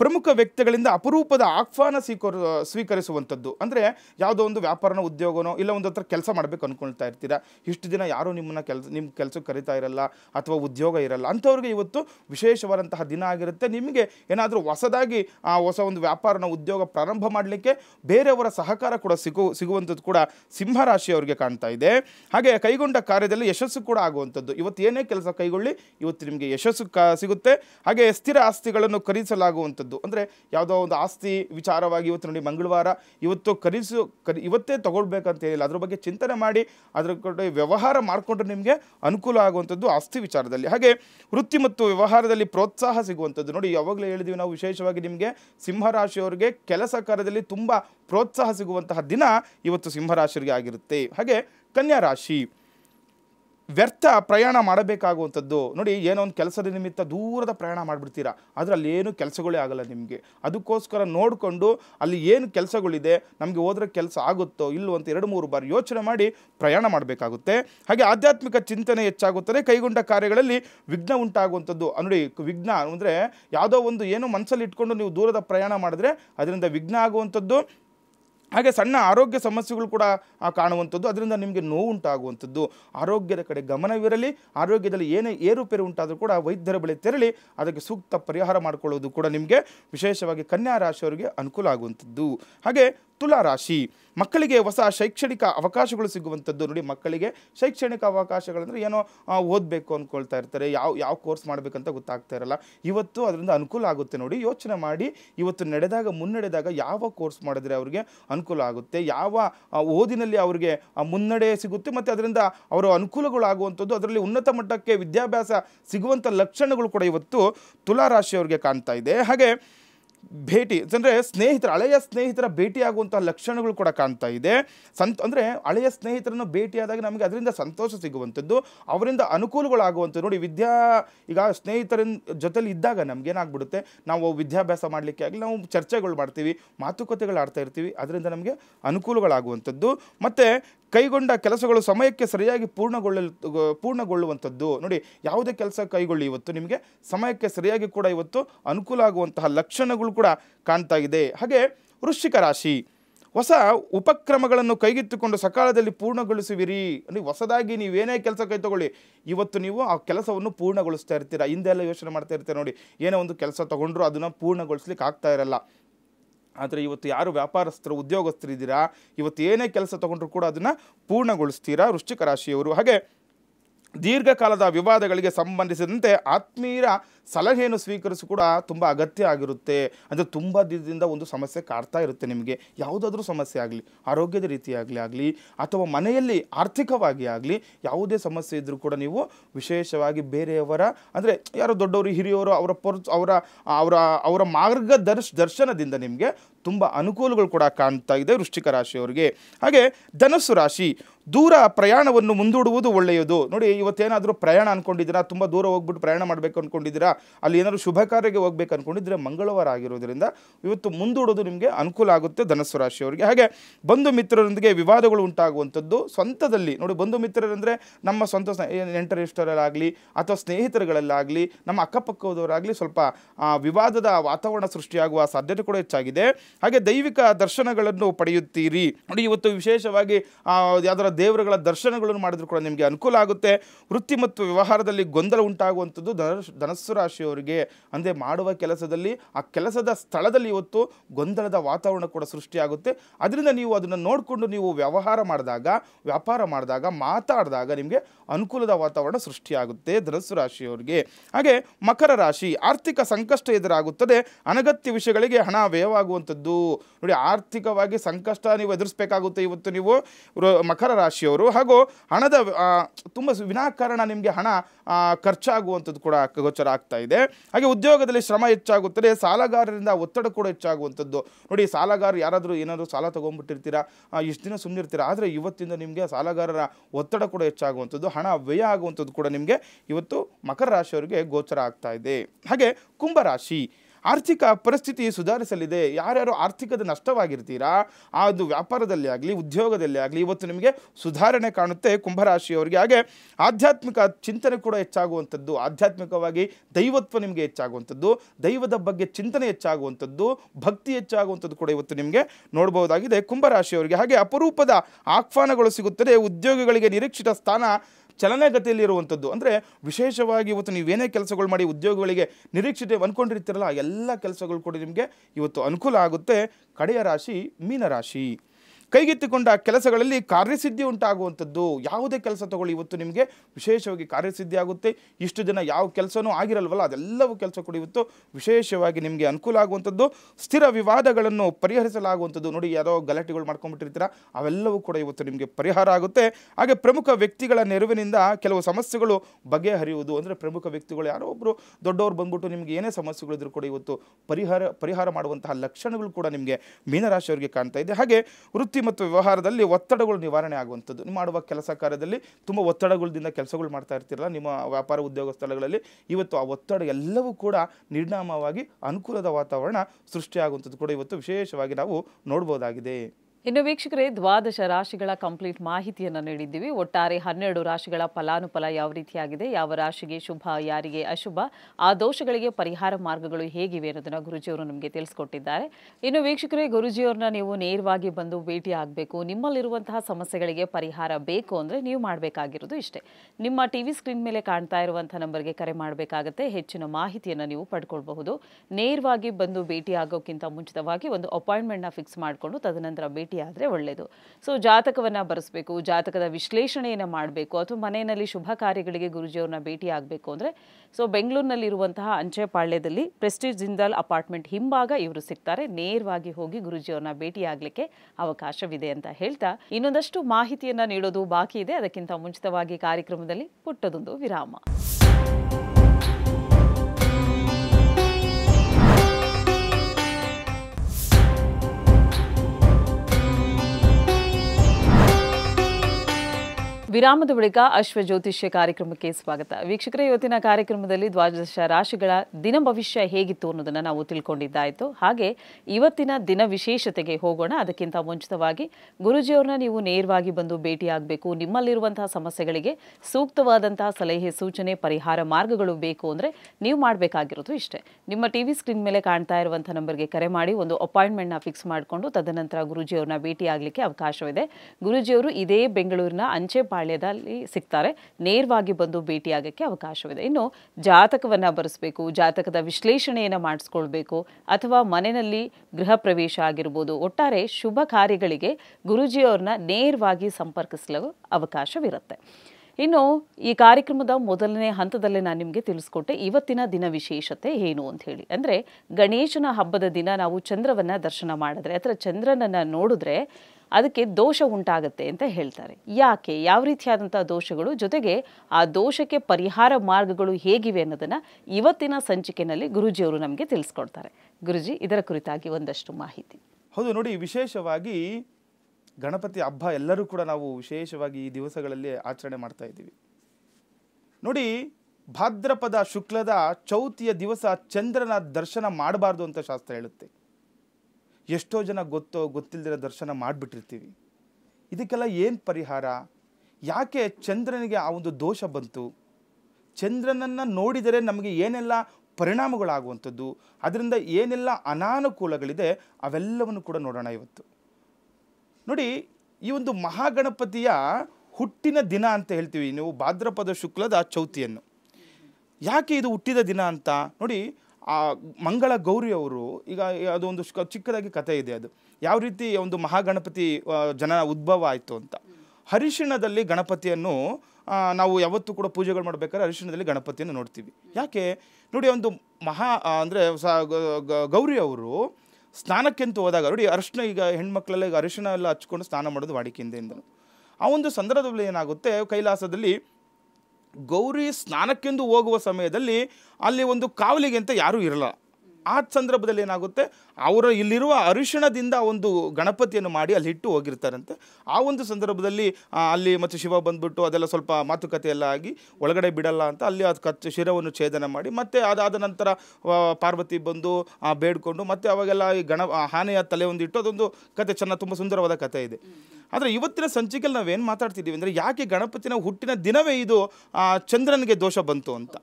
B: ಪ್ರಮುಖ ವ್ಯಕ್ತಿಗಳಿಂದ ಅಪರೂಪದ ಆಹ್ವಾನ ಸ್ವೀಕರು ಸ್ವೀಕರಿಸುವಂಥದ್ದು ಅಂದರೆ ಯಾವುದೋ ಒಂದು ವ್ಯಾಪಾರನ ಉದ್ಯೋಗನೋ ಇಲ್ಲ ಒಂದು ಹತ್ರ ಕೆಲಸ ಮಾಡಬೇಕು ಅಂದ್ಕೊಳ್ತಾ ಇರ್ತೀರಾ ಇಷ್ಟು ದಿನ ಯಾರೂ ನಿಮ್ಮನ್ನು ಕೆಲಸ ನಿಮ್ಮ ಕೆಲಸಕ್ಕೆ ಕರಿತಾ ಇರಲ್ಲ ಅಥವಾ ಉದ್ಯೋಗ ಇರಲ್ಲ ಅಂಥವ್ರಿಗೆ ಇವತ್ತು ವಿಶೇಷವಾದಂತಹ ದಿನ ಆಗಿರುತ್ತೆ ನಿಮಗೆ ಏನಾದರೂ ಹೊಸದಾಗಿ ಆ ಹೊಸ ಒಂದು ವ್ಯಾಪಾರನ ಉದ್ಯೋಗ ಪ್ರಾರಂಭ ಮಾಡಲಿಕ್ಕೆ ಬೇರೆಯವರ ಸಹಕಾರ ಕೂಡ ಸಿಗು ಸಿಗುವಂಥದ್ದು ಕೂಡ ಸಿಂಹರಾಶಿ ಅವರಿಗೆ ಕಾಣ್ತಾ ಇದೆ ಹಾಗೆ ಕೈಗೊಂಡ ಕಾರ್ಯದಲ್ಲಿ ಯಶಸ್ಸು ಕೂಡ ಆಗುವಂಥದ್ದು ಇವತ್ತು ಏನೇ ಕೆಲಸ ಕೈಗೊಳ್ಳಿ ಇವತ್ತು ನಿಮಗೆ ಯಶಸ್ಸು ಸಿಗುತ್ತೆ ಹಾಗೆ ಸ್ಥಿರ ಆಸ್ತಿಗಳನ್ನು ಖರೀದಿಸಲಾಗುವಂಥದ್ದು ಅಂದರೆ ಯಾವುದೋ ಒಂದು ಆಸ್ತಿ ವಿಚಾರವಾಗಿ ಇವತ್ತು ನೋಡಿ ಮಂಗಳವಾರ ಇವತ್ತು ಖರೀದಿಸು ಖರೀ ಇವತ್ತೇ ತೊಗೊಳ್ಬೇಕಂತ ಹೇಳಿಲ್ಲ ಅದ್ರ ಬಗ್ಗೆ ಚಿಂತನೆ ಮಾಡಿ ಅದರ ಕಡೆ ವ್ಯವಹಾರ ಮಾಡಿಕೊಂಡ್ರೆ ನಿಮಗೆ ಅನುಕೂಲ ಆಗುವಂಥದ್ದು ಆಸ್ತಿ ವಿಚಾರದಲ್ಲಿ ಹಾಗೆ ವೃತ್ತಿ ಮತ್ತು ವ್ಯವಹಾರದಲ್ಲಿ ಪ್ರೋತ್ಸಾಹ ಸಿಗುವಂಥದ್ದು ನೋಡಿ ಯಾವಾಗಲೇ ಹೇಳಿದ್ವಿ ನಾವು ವಿಶೇಷವಾಗಿ ನಿಮಗೆ ಸಿಂಹರಾಶಿಯವರಿಗೆ ಕೆಲಸ ಕಾರ್ಯದಲ್ಲಿ ತುಂಬ ಪ್ರೋತ್ಸಾಹ ಸಿಗುವಂತಹ ದಿನ ಇವತ್ತು ಸಿಂಹರಾಶಿಯವರಿಗೆ ಆಗಿರುತ್ತೆ ಹಾಗೆ ಕನ್ಯಾ ರಾಶಿ ವ್ಯರ್ಥ ಪ್ರಯಾಣ ಮಾಡಬೇಕಾಗುವಂಥದ್ದು ನೋಡಿ ಏನೋ ಒಂದು ಕೆಲಸದ ನಿಮಿತ್ತ ದೂರದ ಪ್ರಯಾಣ ಮಾಡಿಬಿಡ್ತೀರಾ ಅದರಲ್ಲಿ ಏನು ಕೆಲಸಗಳೇ ಆಗಲ್ಲ ನಿಮಗೆ ಅದಕ್ಕೋಸ್ಕರ ನೋಡಿಕೊಂಡು ಅಲ್ಲಿ ಏನು ಕೆಲಸಗಳಿದೆ ನಮಗೆ ಹೋದ್ರೆ ಕೆಲಸ ಆಗುತ್ತೋ ಇಲ್ಲೋ ಅಂತ ಎರಡು ಮೂರು ಬಾರಿ ಯೋಚನೆ ಮಾಡಿ ಪ್ರಯಾಣ ಮಾಡಬೇಕಾಗುತ್ತೆ ಹಾಗೆ ಆಧ್ಯಾತ್ಮಿಕ ಚಿಂತನೆ ಹೆಚ್ಚಾಗುತ್ತದೆ ಕೈಗೊಂಡ ಕಾರ್ಯಗಳಲ್ಲಿ ವಿಘ್ನ ಉಂಟಾಗುವಂಥದ್ದು ನೋಡಿ ವಿಘ್ನ ಅಂದರೆ ಯಾವುದೋ ಒಂದು ಏನೋ ಮನಸ್ಸಲ್ಲಿ ಇಟ್ಕೊಂಡು ನೀವು ದೂರದ ಪ್ರಯಾಣ ಮಾಡಿದ್ರೆ ಅದರಿಂದ ವಿಘ್ನ ಆಗುವಂಥದ್ದು ಹಾಗೆ ಸಣ್ಣ ಆರೋಗ್ಯ ಸಮಸ್ಯೆಗಳು ಕೂಡ ಕಾಣುವಂಥದ್ದು ಅದರಿಂದ ನಿಮಗೆ ನೋವು ಉಂಟಾಗುವಂಥದ್ದು ಆರೋಗ್ಯದ ಕಡೆ ಗಮನವಿರಲಿ ಆರೋಗ್ಯದಲ್ಲಿ ಏನೇ ಏರುಪೇರು ಉಂಟಾದರೂ ಕೂಡ ವೈದ್ಯರ ಬಳಿ ತೆರಳಿ ಅದಕ್ಕೆ ಸೂಕ್ತ ಪರಿಹಾರ ಮಾಡಿಕೊಳ್ಳೋದು ಕೂಡ ನಿಮಗೆ ವಿಶೇಷವಾಗಿ ಕನ್ಯಾ ರಾಶಿಯವರಿಗೆ ಅನುಕೂಲ ಆಗುವಂಥದ್ದು ಹಾಗೆ ತುಲಾರಾಶಿ ಮಕ್ಕಳಿಗೆ ಹೊಸ ಶೈಕ್ಷಣಿಕ ಅವಕಾಶಗಳು ಸಿಗುವಂಥದ್ದು ನೋಡಿ ಮಕ್ಕಳಿಗೆ ಶೈಕ್ಷಣಿಕ ಅವಕಾಶಗಳಂದರೆ ಏನೋ ಓದಬೇಕು ಅಂದ್ಕೊಳ್ತಾ ಇರ್ತಾರೆ ಯಾವ ಯಾವ ಕೋರ್ಸ್ ಮಾಡಬೇಕಂತ ಗೊತ್ತಾಗ್ತಾ ಇರಲ್ಲ ಇವತ್ತು ಅದರಿಂದ ಅನುಕೂಲ ಆಗುತ್ತೆ ನೋಡಿ ಯೋಚನೆ ಮಾಡಿ ಇವತ್ತು ನಡೆದಾಗ ಮುನ್ನಡೆದಾಗ ಯಾವ ಕೋರ್ಸ್ ಮಾಡಿದರೆ ಅವರಿಗೆ ಅನುಕೂಲ ಆಗುತ್ತೆ ಯಾವ ಓದಿನಲ್ಲಿ ಅವರಿಗೆ ಮುನ್ನಡೆ ಸಿಗುತ್ತೆ ಮತ್ತು ಅದರಿಂದ ಅವರ ಆಗುವಂಥದ್ದು ಅದರಲ್ಲಿ ಉನ್ನತ ಮಟ್ಟಕ್ಕೆ ವಿದ್ಯಾಭ್ಯಾಸ ಸಿಗುವಂಥ ಲಕ್ಷಣಗಳು ಕೂಡ ಇವತ್ತು ತುಲಾರಾಶಿಯವರಿಗೆ ಕಾಣ್ತಾ ಇದೆ ಹಾಗೆ ಭೇಟಿ ಅಂದರೆ ಸ್ನೇಹಿತರ ಹಳೆಯ ಸ್ನೇಹಿತರ ಭೇಟಿಯಾಗುವಂಥ ಲಕ್ಷಣಗಳು ಕೂಡ ಕಾಣ್ತಾ ಇದೆ ಸಂತ ಅಂದರೆ ಹಳೆಯ ಸ್ನೇಹಿತರನ್ನು ಭೇಟಿಯಾದಾಗ ನಮಗೆ ಅದರಿಂದ ಸಂತೋಷ ಸಿಗುವಂಥದ್ದು ಅವರಿಂದ ಅನುಕೂಲಗಳಾಗುವಂಥದ್ದು ನೋಡಿ ವಿದ್ಯಾ ಈಗ ಸ್ನೇಹಿತರ ಜೊತೆಲಿ ಇದ್ದಾಗ ನಮಗೇನಾಗ್ಬಿಡುತ್ತೆ ನಾವು ವಿದ್ಯಾಭ್ಯಾಸ ಮಾಡಲಿಕ್ಕೆ ಆಗಲಿ ನಾವು ಚರ್ಚೆಗಳು ಮಾಡ್ತೀವಿ ಮಾತುಕತೆಗಳು ಆಡ್ತಾ ಇರ್ತೀವಿ ಅದರಿಂದ ನಮಗೆ ಅನುಕೂಲಗಳಾಗುವಂಥದ್ದು ಮತ್ತು ಕೈಗೊಂಡ ಕೆಲಸಗಳು ಸಮಯಕ್ಕೆ ಸರಿಯಾಗಿ ಪೂರ್ಣಗೊಳ್ಳಲು ಪೂರ್ಣಗೊಳ್ಳುವಂಥದ್ದು ನೋಡಿ ಯಾವುದೇ ಕೆಲಸ ಕೈಗೊಳ್ಳಿ ಇವತ್ತು ನಿಮಗೆ ಸಮಯಕ್ಕೆ ಸರಿಯಾಗಿ ಕೂಡ ಇವತ್ತು ಅನುಕೂಲ ಆಗುವಂತಹ ಲಕ್ಷಣಗಳು ಕೂಡ ಕಾಣ್ತಾ ಇದೆ ಹಾಗೆ ವೃಶ್ಚಿಕ ರಾಶಿ ಹೊಸ ಉಪಕ್ರಮಗಳನ್ನು ಕೈಗೆತ್ತಿಕೊಂಡು ಸಕಾಲದಲ್ಲಿ ಪೂರ್ಣಗೊಳಿಸುವಿರಿ ಅಂದರೆ ಹೊಸದಾಗಿ ನೀವೇನೇ ಕೆಲಸ ಕೈ ತಗೊಳ್ಳಿ ಇವತ್ತು ನೀವು ಆ ಕೆಲಸವನ್ನು ಪೂರ್ಣಗೊಳಿಸ್ತಾ ಇರ್ತೀರ ಹಿಂದೆಲ್ಲ ಯೋಚನೆ ಮಾಡ್ತಾ ಇರ್ತೀರ ನೋಡಿ ಏನೋ ಒಂದು ಕೆಲಸ ತೊಗೊಂಡ್ರು ಅದನ್ನು ಪೂರ್ಣಗೊಳಿಸ್ಲಿಕ್ಕೆ ಆಗ್ತಾ ಇರಲ್ಲ ಆದರೆ ಇವತ್ತು ಯಾರು ವ್ಯಾಪಾರಸ್ಥರು ಇದ್ದೀರಾ ಇವತ್ತು ಏನೇ ಕೆಲಸ ತೊಗೊಂಡ್ರು ಕೂಡ ಅದನ್ನು ಪೂರ್ಣಗೊಳಿಸ್ತೀರಾ ವೃಶ್ಚಿಕ ರಾಶಿಯವರು ಹಾಗೆ ದೀರ್ಘಕಾಲದ ವಿವಾದಗಳಿಗೆ ಸಂಬಂಧಿಸಿದಂತೆ ಆತ್ಮೀಯರ ಸಲಹೆಯನ್ನು ಸ್ವೀಕರಿಸು ಕೂಡ ತುಂಬ ಅಗತ್ಯ ಆಗಿರುತ್ತೆ ಅಂದರೆ ತುಂಬ ದಿನದಿಂದ ಒಂದು ಸಮಸ್ಯೆ ಕಾಡ್ತಾ ಇರುತ್ತೆ ನಿಮಗೆ ಯಾವುದಾದ್ರೂ ಸಮಸ್ಯೆ ಆಗಲಿ ಆರೋಗ್ಯದ ರೀತಿಯಾಗಲಿ ಆಗಲಿ ಅಥವಾ ಮನೆಯಲ್ಲಿ ಆರ್ಥಿಕವಾಗಿ ಆಗಲಿ ಯಾವುದೇ ಸಮಸ್ಯೆ ಇದ್ದರೂ ಕೂಡ ನೀವು ವಿಶೇಷವಾಗಿ ಬೇರೆಯವರ ಅಂದರೆ ಯಾರೋ ದೊಡ್ಡವರು ಹಿರಿಯವರು ಅವರ ಪೊರ್ ಅವರ ಅವರ ಅವರ ಮಾರ್ಗದರ್ಶ ದರ್ಶನದಿಂದ ನಿಮಗೆ ತುಂಬ ಅನುಕೂಲಗಳು ಕೂಡ ಕಾಣ್ತಾ ಇದೆ ವೃಶ್ಚಿಕ ರಾಶಿಯವರಿಗೆ ಹಾಗೆ ಧನಸ್ಸು ರಾಶಿ ದೂರ ಪ್ರಯಾಣವನ್ನು ಮುಂದೂಡುವುದು ಒಳ್ಳೆಯದು ನೋಡಿ ಇವತ್ತೇನಾದರೂ ಪ್ರಯಾಣ ಅಂದ್ಕೊಂಡಿದ್ದೀರಾ ತುಂಬ ದೂರ ಹೋಗ್ಬಿಟ್ಟು ಪ್ರಯಾಣ ಮಾಡಬೇಕು ಅಂದ್ಕೊಂಡಿದ್ದೀರಾ ಅಲ್ಲಿ ಏನಾದರೂ ಶುಭ ಕಾರ್ಯಕ್ಕೆ ಹೋಗ್ಬೇಕು ಅಂದ್ಕೊಂಡಿದ್ರೆ ಮಂಗಳವಾರ ಆಗಿರೋದ್ರಿಂದ ಇವತ್ತು ಮುಂದೂಡೋದು ನಿಮಗೆ ಅನುಕೂಲ ಆಗುತ್ತೆ ಧನಸ್ಸು ರಾಶಿಯವರಿಗೆ ಹಾಗೆ ಬಂಧು ಮಿತ್ರರೊಂದಿಗೆ ವಿವಾದಗಳು ಉಂಟಾಗುವಂಥದ್ದು ಸ್ವಂತದಲ್ಲಿ ನೋಡಿ ಬಂಧು ಮಿತ್ರರಂದರೆ ನಮ್ಮ ಸ್ವಂತ ನೆಂಟರಿಷ್ಟರಲ್ಲಾಗಲಿ ಅಥವಾ ಸ್ನೇಹಿತರುಗಳಲ್ಲಾಗಲಿ ನಮ್ಮ ಅಕ್ಕಪಕ್ಕದವರಾಗಲಿ ಸ್ವಲ್ಪ ವಿವಾದದ ವಾತಾವರಣ ಸೃಷ್ಟಿಯಾಗುವ ಸಾಧ್ಯತೆ ಕೂಡ ಹೆಚ್ಚಾಗಿದೆ ಹಾಗೆ ದೈವಿಕ ದರ್ಶನಗಳನ್ನು ಪಡೆಯುತ್ತೀರಿ ನೋಡಿ ಇವತ್ತು ವಿಶೇಷವಾಗಿ ಯಾವ್ದಾರ ದೇವರುಗಳ ದರ್ಶನಗಳನ್ನು ಮಾಡಿದ್ರು ಕೂಡ ನಿಮಗೆ ಅನುಕೂಲ ಆಗುತ್ತೆ ವೃತ್ತಿ ಮತ್ತು ವ್ಯವಹಾರದಲ್ಲಿ ಗೊಂದಲ ಉಂಟಾಗುವಂಥದ್ದು ಧನಸ್ಸು ರಾಶಿಯವರಿಗೆ ಅಂದರೆ ಮಾಡುವ ಕೆಲಸದಲ್ಲಿ ಆ ಕೆಲಸದ ಸ್ಥಳದಲ್ಲಿ ಇವತ್ತು ಗೊಂದಲದ ವಾತಾವರಣ ಕೂಡ ಸೃಷ್ಟಿಯಾಗುತ್ತೆ ಅದರಿಂದ ನೀವು ಅದನ್ನು ನೋಡಿಕೊಂಡು ನೀವು ವ್ಯವಹಾರ ಮಾಡಿದಾಗ ವ್ಯಾಪಾರ ಮಾಡಿದಾಗ ಮಾತಾಡಿದಾಗ ನಿಮಗೆ ಅನುಕೂಲದ ವಾತಾವರಣ ಸೃಷ್ಟಿಯಾಗುತ್ತೆ ಧನಸ್ಸು ರಾಶಿಯವರಿಗೆ ಹಾಗೆ ಮಕರ ರಾಶಿ ಆರ್ಥಿಕ ಸಂಕಷ್ಟ ಎದುರಾಗುತ್ತದೆ ಅನಗತ್ಯ ವಿಷಯಗಳಿಗೆ ಹಣ ವ್ಯಯವಾಗುವಂಥದ್ದು ನೋಡಿ ಆರ್ಥಿಕವಾಗಿ ಸಂಕಷ್ಟ ನೀವು ಎದುರಿಸಬೇಕಾಗುತ್ತೆ ಇವತ್ತು ನೀವು ಮಕರ ರಾಶಿಯವರು ಹಾಗೂ ಹಣದ ತುಂಬ ವಿನಾಕಾರಣ ನಿಮಗೆ ಹಣ ಖರ್ಚಾಗುವಂಥದ್ದು ಕೂಡ ಗೋಚರ ಆಗ್ತಾ ಇದೆ ಹಾಗೆ ಉದ್ಯೋಗದಲ್ಲಿ ಶ್ರಮ ಹೆಚ್ಚಾಗುತ್ತದೆ ಸಾಲಗಾರರಿಂದ ಒತ್ತಡ ಕೂಡ ಹೆಚ್ಚಾಗುವಂಥದ್ದು ನೋಡಿ ಸಾಲಗಾರ ಯಾರಾದರೂ ಏನಾದರೂ ಸಾಲ ತೊಗೊಂಡ್ಬಿಟ್ಟಿರ್ತೀರಾ ಇಷ್ಟು ದಿನ ಸುಮ್ಮನಿರ್ತೀರಾ ಆದರೆ ಇವತ್ತಿಂದ ನಿಮಗೆ ಸಾಲಗಾರರ ಒತ್ತಡ ಕೂಡ ಹೆಚ್ಚಾಗುವಂಥದ್ದು ಹಣ ವ್ಯಯ ಆಗುವಂಥದ್ದು ಕೂಡ ನಿಮಗೆ ಇವತ್ತು ಮಕರ ರಾಶಿಯವರಿಗೆ ಗೋಚರ ಆಗ್ತಾ ಇದೆ ಹಾಗೆ ಕುಂಭರಾಶಿ ಆರ್ಥಿಕ ಪರಿಸ್ಥಿತಿ ಸುಧಾರಿಸಲಿದೆ ಯಾರ್ಯಾರು ಆರ್ಥಿಕದ ನಷ್ಟವಾಗಿರ್ತೀರಾ ಅದು ವ್ಯಾಪಾರದಲ್ಲಿ ಆಗಲಿ ಉದ್ಯೋಗದಲ್ಲಿ ಆಗಲಿ ಇವತ್ತು ನಿಮಗೆ ಸುಧಾರಣೆ ಕಾಣುತ್ತೆ ಕುಂಭರಾಶಿಯವರಿಗೆ ಹಾಗೆ ಆಧ್ಯಾತ್ಮಿಕ ಚಿಂತನೆ ಕೂಡ ಹೆಚ್ಚಾಗುವಂಥದ್ದು ಆಧ್ಯಾತ್ಮಿಕವಾಗಿ ದೈವತ್ವ ನಿಮಗೆ ಹೆಚ್ಚಾಗುವಂಥದ್ದು ದೈವದ ಬಗ್ಗೆ ಚಿಂತನೆ ಹೆಚ್ಚಾಗುವಂಥದ್ದು ಭಕ್ತಿ ಹೆಚ್ಚಾಗುವಂಥದ್ದು ಕೂಡ ಇವತ್ತು ನಿಮಗೆ ನೋಡಬಹುದಾಗಿದೆ ಕುಂಭರಾಶಿಯವರಿಗೆ ಹಾಗೆ ಅಪರೂಪದ ಆಹ್ವಾನಗಳು ಸಿಗುತ್ತದೆ ಉದ್ಯೋಗಿಗಳಿಗೆ ನಿರೀಕ್ಷಿತ ಸ್ಥಾನ ಚಲನಗತಿಯಲ್ಲಿರುವಂಥದ್ದು ಅಂದರೆ ವಿಶೇಷವಾಗಿ ಇವತ್ತು ನೀವೇನೇ ಕೆಲಸಗಳು ಮಾಡಿ ಉದ್ಯೋಗಗಳಿಗೆ ನಿರೀಕ್ಷಿತ ಅಂದ್ಕೊಂಡಿರ್ತೀರಲ್ಲ ಎಲ್ಲ ಕೆಲಸಗಳು ಕೂಡ ನಿಮಗೆ ಇವತ್ತು ಅನುಕೂಲ ಆಗುತ್ತೆ ಕಡೆಯ ರಾಶಿ ಮೀನರಾಶಿ ಕೈಗೆತ್ತಿಕೊಂಡ ಕೆಲಸಗಳಲ್ಲಿ ಕಾರ್ಯಸಿದ್ಧಿ ಉಂಟಾಗುವಂಥದ್ದು ಯಾವುದೇ ಕೆಲಸ ತಗೊಳ್ಳಿ ಇವತ್ತು ನಿಮಗೆ ವಿಶೇಷವಾಗಿ ಕಾರ್ಯಸಿದ್ಧಿ ಆಗುತ್ತೆ ಇಷ್ಟು ದಿನ ಯಾವ ಕೆಲಸನೂ ಆಗಿರಲ್ವಲ್ಲ ಅದೆಲ್ಲವೂ ಕೆಲಸ ಕೂಡ ಇವತ್ತು ವಿಶೇಷವಾಗಿ ನಿಮಗೆ ಅನುಕೂಲ ಆಗುವಂಥದ್ದು ಸ್ಥಿರ ವಿವಾದಗಳನ್ನು ಪರಿಹರಿಸಲಾಗುವಂಥದ್ದು ನೋಡಿ ಯಾರೋ ಗಲಾಟೆಗಳು ಮಾಡ್ಕೊಂಡ್ಬಿಟ್ಟಿರ್ತೀರ ಅವೆಲ್ಲವೂ ಕೂಡ ಇವತ್ತು ನಿಮಗೆ ಪರಿಹಾರ ಆಗುತ್ತೆ ಹಾಗೆ ಪ್ರಮುಖ ವ್ಯಕ್ತಿಗಳ ನೆರವಿನಿಂದ ಕೆಲವು ಸಮಸ್ಯೆಗಳು ಬಗೆಹರಿಯುವುದು ಅಂದರೆ ಪ್ರಮುಖ ವ್ಯಕ್ತಿಗಳು ಯಾರೋ ಒಬ್ಬರು ದೊಡ್ಡವರು ಬಂದ್ಬಿಟ್ಟು ನಿಮಗೆ ಏನೇ ಸಮಸ್ಯೆಗಳಿದ್ರು ಕೂಡ ಇವತ್ತು ಪರಿಹಾರ ಪರಿಹಾರ ಮಾಡುವಂತಹ ಲಕ್ಷಣಗಳು ಕೂಡ ನಿಮಗೆ ಮೀನರಾಶಿಯವರಿಗೆ ಕಾಣ್ತಾ ಇದೆ ಹಾಗೆ ವೃತ್ತಿ ಮತ್ತು ವ್ಯವಹಾರದಲ್ಲಿ ಒತ್ತಡಗಳು ನಿವಾರಣೆ ಆಗುವಂಥದ್ದು ನೀವು ಮಾಡುವ ಕೆಲಸ ಕಾರ್ಯದಲ್ಲಿ ತುಂಬ ಒತ್ತಡಗಳಿಂದ ಕೆಲಸಗಳು ಮಾಡ್ತಾ ಇರ್ತಿರಲ್ಲ ನಿಮ್ಮ ವ್ಯಾಪಾರ ಉದ್ಯೋಗ ಸ್ಥಳಗಳಲ್ಲಿ ಇವತ್ತು ಆ ಒತ್ತಡ ಎಲ್ಲವೂ ಕೂಡ ನಿರ್ಣಾಮವಾಗಿ ಅನುಕೂಲದ ವಾತಾವರಣ ಸೃಷ್ಟಿಯಾಗುವಂಥದ್ದು ಕೂಡ ಇವತ್ತು ವಿಶೇಷವಾಗಿ ನಾವು ನೋಡ್ಬೋದಾಗಿದೆ
A: ಇನ್ನು ವೀಕ್ಷಕರೇ ದ್ವಾದಶ ರಾಶಿಗಳ ಕಂಪ್ಲೀಟ್ ಮಾಹಿತಿಯನ್ನು ನೀಡಿದ್ದೀವಿ ಒಟ್ಟಾರೆ ಹನ್ನೆರಡು ರಾಶಿಗಳ ಫಲಾನುಫಲ ಯಾವ ರೀತಿಯಾಗಿದೆ ಯಾವ ರಾಶಿಗೆ ಶುಭ ಯಾರಿಗೆ ಅಶುಭ ಆ ದೋಷಗಳಿಗೆ ಪರಿಹಾರ ಮಾರ್ಗಗಳು ಹೇಗಿವೆ ಅನ್ನೋದನ್ನು ಗುರುಜಿಯವರು ನಮಗೆ ತಿಳಿಸ್ಕೊಟ್ಟಿದ್ದಾರೆ ಇನ್ನು ವೀಕ್ಷಕರೇ ಗುರುಜಿಯವ್ರನ್ನ ನೀವು ನೇರವಾಗಿ ಬಂದು ಭೇಟಿ ಆಗಬೇಕು ನಿಮ್ಮಲ್ಲಿರುವಂತಹ ಸಮಸ್ಯೆಗಳಿಗೆ ಪರಿಹಾರ ಬೇಕು ಅಂದರೆ ನೀವು ಮಾಡಬೇಕಾಗಿರೋದು ಇಷ್ಟೇ ನಿಮ್ಮ ಟಿ ವಿ ಸ್ಕ್ರೀನ್ ಮೇಲೆ ಕಾಣ್ತಾ ಇರುವಂಥ ನಂಬರ್ಗೆ ಕರೆ ಮಾಡಬೇಕಾಗತ್ತೆ ಹೆಚ್ಚಿನ ಮಾಹಿತಿಯನ್ನು ನೀವು ಪಡ್ಕೊಳ್ಬಹುದು ನೇರವಾಗಿ ಬಂದು ಭೇಟಿ ಆಗೋಕ್ಕಿಂತ ಮುಂಚಿತವಾಗಿ ಒಂದು ಅಪಾಯಿಂಟ್ಮೆಂಟ್ನ ಫಿಕ್ಸ್ ಮಾಡಿಕೊಂಡು ತದನಂತರ ಭೇಟಿ ಆದರೆ ಒಳ್ಳೆಯದು ಸೊ ಜಾತಕವನ್ನು ಬರೆಸಬೇಕು ಜಾತಕದ ವಿಶ್ಲೇಷಣೆಯನ್ನು ಮಾಡಬೇಕು ಅಥವಾ ಮನೆಯಲ್ಲಿ ಶುಭ ಕಾರ್ಯಗಳಿಗೆ ಗುರುಜಿಯವ್ರನ್ನ ಭೇಟಿ ಆಗಬೇಕು ಅಂದರೆ ಸೊ ಬೆಂಗಳೂರಿನಲ್ಲಿರುವಂತಹ ಅಂಚೆಪಾಳ್ಯದಲ್ಲಿ ಪ್ರೆಸ್ಟೀಜ್ ಜಿಂದಾಲ್ ಅಪಾರ್ಟ್ಮೆಂಟ್ ಹಿಂಭಾಗ ಇವರು ಸಿಗ್ತಾರೆ ನೇರವಾಗಿ ಹೋಗಿ ಗುರುಜಿಯವ್ರನ್ನ ಭೇಟಿ ಆಗಲಿಕ್ಕೆ ಅವಕಾಶವಿದೆ ಅಂತ ಹೇಳ್ತಾ ಇನ್ನೊಂದಷ್ಟು ಮಾಹಿತಿಯನ್ನು ನೀಡೋದು ಬಾಕಿ ಇದೆ ಅದಕ್ಕಿಂತ ಮುಂಚಿತವಾಗಿ ಕಾರ್ಯಕ್ರಮದಲ್ಲಿ ಪುಟ್ಟದೊಂದು ವಿರಾಮ ವಿರಾಮದ ಬಳಿಕ ಅಶ್ವ ಜ್ಯೋತಿಷ್ಯ ಕಾರ್ಯಕ್ರಮಕ್ಕೆ ಸ್ವಾಗತ ವೀಕ್ಷಕರ ಇವತ್ತಿನ ಕಾರ್ಯಕ್ರಮದಲ್ಲಿ ದ್ವಾದಶ ರಾಶಿಗಳ ದಿನ ಭವಿಷ್ಯ ಹೇಗಿತ್ತು ಅನ್ನೋದನ್ನು ನಾವು ತಿಳ್ಕೊಂಡಿದ್ದಾಯಿತು ಹಾಗೆ ಇವತ್ತಿನ ದಿನ ವಿಶೇಷತೆಗೆ ಹೋಗೋಣ ಅದಕ್ಕಿಂತ ಮುಂಚಿತವಾಗಿ ಗುರುಜಿಯವ್ರನ್ನ ನೀವು ನೇರವಾಗಿ ಬಂದು ಭೇಟಿಯಾಗಬೇಕು ನಿಮ್ಮಲ್ಲಿರುವಂತಹ ಸಮಸ್ಯೆಗಳಿಗೆ ಸೂಕ್ತವಾದಂತಹ ಸಲಹೆ ಸೂಚನೆ ಪರಿಹಾರ ಮಾರ್ಗಗಳು ಬೇಕು ಅಂದರೆ ನೀವು ಮಾಡಬೇಕಾಗಿರೋದು ಇಷ್ಟೇ ನಿಮ್ಮ ಟಿ ವಿ ಸ್ಕ್ರೀನ್ ಮೇಲೆ ಕಾಣ್ತಾ ಇರುವಂಥ ನಂಬರ್ಗೆ ಕರೆ ಮಾಡಿ ಒಂದು ಅಪಾಯಿಂಟ್ಮೆಂಟ್ನ ಫಿಕ್ಸ್ ಮಾಡಿಕೊಂಡು ತದನಂತರ ಗುರುಜಿಯವ್ರನ್ನ ಭೇಟಿಯಾಗಲಿಕ್ಕೆ ಅವಕಾಶವಿದೆ ಗುರುಜಿಯವರು ಇದೇ ಬೆಂಗಳೂರಿನ ಅಂಚೆ ಪಾಳ್ಯದಲ್ಲಿ ಸಿಗ್ತಾರೆ ನೇರವಾಗಿ ಬಂದು ಭೇಟಿಯಾಗೋಕ್ಕೆ ಅವಕಾಶವಿದೆ ಇನ್ನು ಜಾತಕವನ್ನು ಬರೆಸಬೇಕು ಜಾತಕದ ವಿಶ್ಲೇಷಣೆಯನ್ನು ಮಾಡಿಸ್ಕೊಳ್ಬೇಕು ಅಥವಾ ಮನೆಯಲ್ಲಿ ಗೃಹ ಪ್ರವೇಶ ಆಗಿರ್ಬೋದು ಒಟ್ಟಾರೆ ಶುಭ ಕಾರ್ಯಗಳಿಗೆ ಗುರುಜಿಯವ್ರನ್ನ ನೇರವಾಗಿ ಸಂಪರ್ಕಿಸಲು ಅವಕಾಶವಿರುತ್ತೆ ಇನ್ನು ಈ ಕಾರ್ಯಕ್ರಮದ ಮೊದಲನೇ ಹಂತದಲ್ಲಿ ನಾನು ನಿಮಗೆ ತಿಳಿಸ್ಕೊಟ್ಟೆ ಇವತ್ತಿನ ದಿನ ವಿಶೇಷತೆ ಏನು ಅಂತ ಹೇಳಿ ಅಂದರೆ ಗಣೇಶನ ಹಬ್ಬದ ದಿನ ನಾವು ಚಂದ್ರವನ್ನು ದರ್ಶನ ಮಾಡಿದ್ರೆ ಅಥವಾ ಚಂದ್ರನನ್ನು ನೋಡಿದ್ರೆ ಅದಕ್ಕೆ ದೋಷ ಉಂಟಾಗುತ್ತೆ ಅಂತ ಹೇಳ್ತಾರೆ ಯಾಕೆ ಯಾವ ರೀತಿಯಾದಂಥ ದೋಷಗಳು ಜೊತೆಗೆ ಆ ದೋಷಕ್ಕೆ ಪರಿಹಾರ ಮಾರ್ಗಗಳು ಹೇಗಿವೆ ಅನ್ನೋದನ್ನು ಇವತ್ತಿನ ಸಂಚಿಕೆಯಲ್ಲಿ ಗುರುಜಿಯವರು ನಮಗೆ ತಿಳಿಸ್ಕೊಡ್ತಾರೆ ಗುರುಜಿ ಇದರ ಕುರಿತಾಗಿ ಒಂದಷ್ಟು ಮಾಹಿತಿ
B: ಹೌದು ನೋಡಿ ವಿಶೇಷವಾಗಿ ಗಣಪತಿ ಹಬ್ಬ ಎಲ್ಲರೂ ಕೂಡ ನಾವು ವಿಶೇಷವಾಗಿ ಈ ದಿವಸಗಳಲ್ಲಿ ಆಚರಣೆ ಮಾಡ್ತಾ ಇದ್ದೀವಿ ನೋಡಿ ಭಾದ್ರಪದ ಶುಕ್ಲದ ಚೌತಿಯ ದಿವಸ ಚಂದ್ರನ ದರ್ಶನ ಮಾಡಬಾರ್ದು ಅಂತ ಶಾಸ್ತ್ರ ಹೇಳುತ್ತೆ ಎಷ್ಟೋ ಜನ ಗೊತ್ತೋ ಗೊತ್ತಿಲ್ಲದಿರೋ ದರ್ಶನ ಮಾಡಿಬಿಟ್ಟಿರ್ತೀವಿ ಇದಕ್ಕೆಲ್ಲ ಏನು ಪರಿಹಾರ ಯಾಕೆ ಚಂದ್ರನಿಗೆ ಆ ಒಂದು ದೋಷ ಬಂತು ಚಂದ್ರನನ್ನು ನೋಡಿದರೆ ನಮಗೆ ಏನೆಲ್ಲ ಪರಿಣಾಮಗಳಾಗುವಂಥದ್ದು ಅದರಿಂದ ಏನೆಲ್ಲ ಅನಾನುಕೂಲಗಳಿದೆ ಅವೆಲ್ಲವನ್ನು ಕೂಡ ನೋಡೋಣ ಇವತ್ತು ನೋಡಿ ಈ ಒಂದು ಮಹಾಗಣಪತಿಯ ಹುಟ್ಟಿನ ದಿನ ಅಂತ ಹೇಳ್ತೀವಿ ನೀವು ಭಾದ್ರಪದ ಶುಕ್ಲದ ಚೌತಿಯನ್ನು ಯಾಕೆ ಇದು ಹುಟ್ಟಿದ ದಿನ ಅಂತ ನೋಡಿ ಆ ಮಂಗಳ ಗೌರಿ ಅವರು ಈಗ ಅದೊಂದು ಚಿಕ್ಕದಾಗಿ ಕಥೆ ಇದೆ ಅದು ಯಾವ ರೀತಿ ಒಂದು ಮಹಾಗಣಪತಿ ಜನ ಉದ್ಭವ ಆಯಿತು ಅಂತ ಅರಿಶಿಣದಲ್ಲಿ ಗಣಪತಿಯನ್ನು ನಾವು ಯಾವತ್ತೂ ಕೂಡ ಪೂಜೆಗಳು ಮಾಡಬೇಕಾದ್ರೆ ಅರಿಶಿಣದಲ್ಲಿ ಗಣಪತಿಯನ್ನು ನೋಡ್ತೀವಿ ಯಾಕೆ ನೋಡಿ ಒಂದು ಮಹಾ ಅಂದರೆ ಸ ಗೌರಿ ಅವರು ಸ್ನಾನಕ್ಕೆಂತ ಹೋದಾಗ ನೋಡಿ ಅರಿಶಿಣ ಈಗ ಹೆಣ್ಮಕ್ಳೆಲ್ಲ ಈಗ ಅರಿಶಿಣ ಎಲ್ಲ ಹಚ್ಕೊಂಡು ಸ್ನಾನ ಮಾಡೋದು ವಾಡಿಕೆಯಿಂದನು ಆ ಒಂದು ಸಂದರ್ಭದಲ್ಲಿ ಏನಾಗುತ್ತೆ ಕೈಲಾಸದಲ್ಲಿ ಗೌರಿ ಸ್ನಾನಕ್ಕೆಂದು ಹೋಗುವ ಸಮಯದಲ್ಲಿ ಅಲ್ಲಿ ಒಂದು ಕಾವಲಿಗೆ ಅಂತ ಯಾರೂ ಇರಲ್ಲ ಆ ಸಂದರ್ಭದಲ್ಲಿ ಏನಾಗುತ್ತೆ ಅವರ ಇಲ್ಲಿರುವ ಅರಿಶಿಣದಿಂದ ಒಂದು ಗಣಪತಿಯನ್ನು ಮಾಡಿ ಅಲ್ಲಿ ಇಟ್ಟು ಹೋಗಿರ್ತಾರಂತೆ ಆ ಒಂದು ಸಂದರ್ಭದಲ್ಲಿ ಅಲ್ಲಿ ಮತ್ತು ಶಿವ ಬಂದ್ಬಿಟ್ಟು ಅದೆಲ್ಲ ಸ್ವಲ್ಪ ಮಾತುಕತೆ ಎಲ್ಲ ಆಗಿ ಒಳಗಡೆ ಬಿಡಲ್ಲ ಅಂತ ಅಲ್ಲಿ ಅದು ಕಚ್ಚ ಶಿರವನ್ನು ಛೇದನ ಮಾಡಿ ಮತ್ತೆ ಅದಾದ ನಂತರ ಪಾರ್ವತಿ ಬಂದು ಬೇಡ್ಕೊಂಡು ಮತ್ತೆ ಅವಾಗೆಲ್ಲ ಈ ಗಣ ಆನೆಯ ತಲೆ ಒಂದು ಇಟ್ಟು ಅದೊಂದು ಕತೆ ಚೆನ್ನ ತುಂಬ ಸುಂದರವಾದ ಕಥೆ ಇದೆ ಆದರೆ ಇವತ್ತಿನ ಸಂಚಿಕೆಯಲ್ಲಿ ಏನು ಮಾತಾಡ್ತಿದ್ದೀವಿ ಅಂದರೆ ಯಾಕೆ ಗಣಪತಿನ ಹುಟ್ಟಿನ ದಿನವೇ ಇದು ಚಂದ್ರನಿಗೆ ದೋಷ ಬಂತು ಅಂತ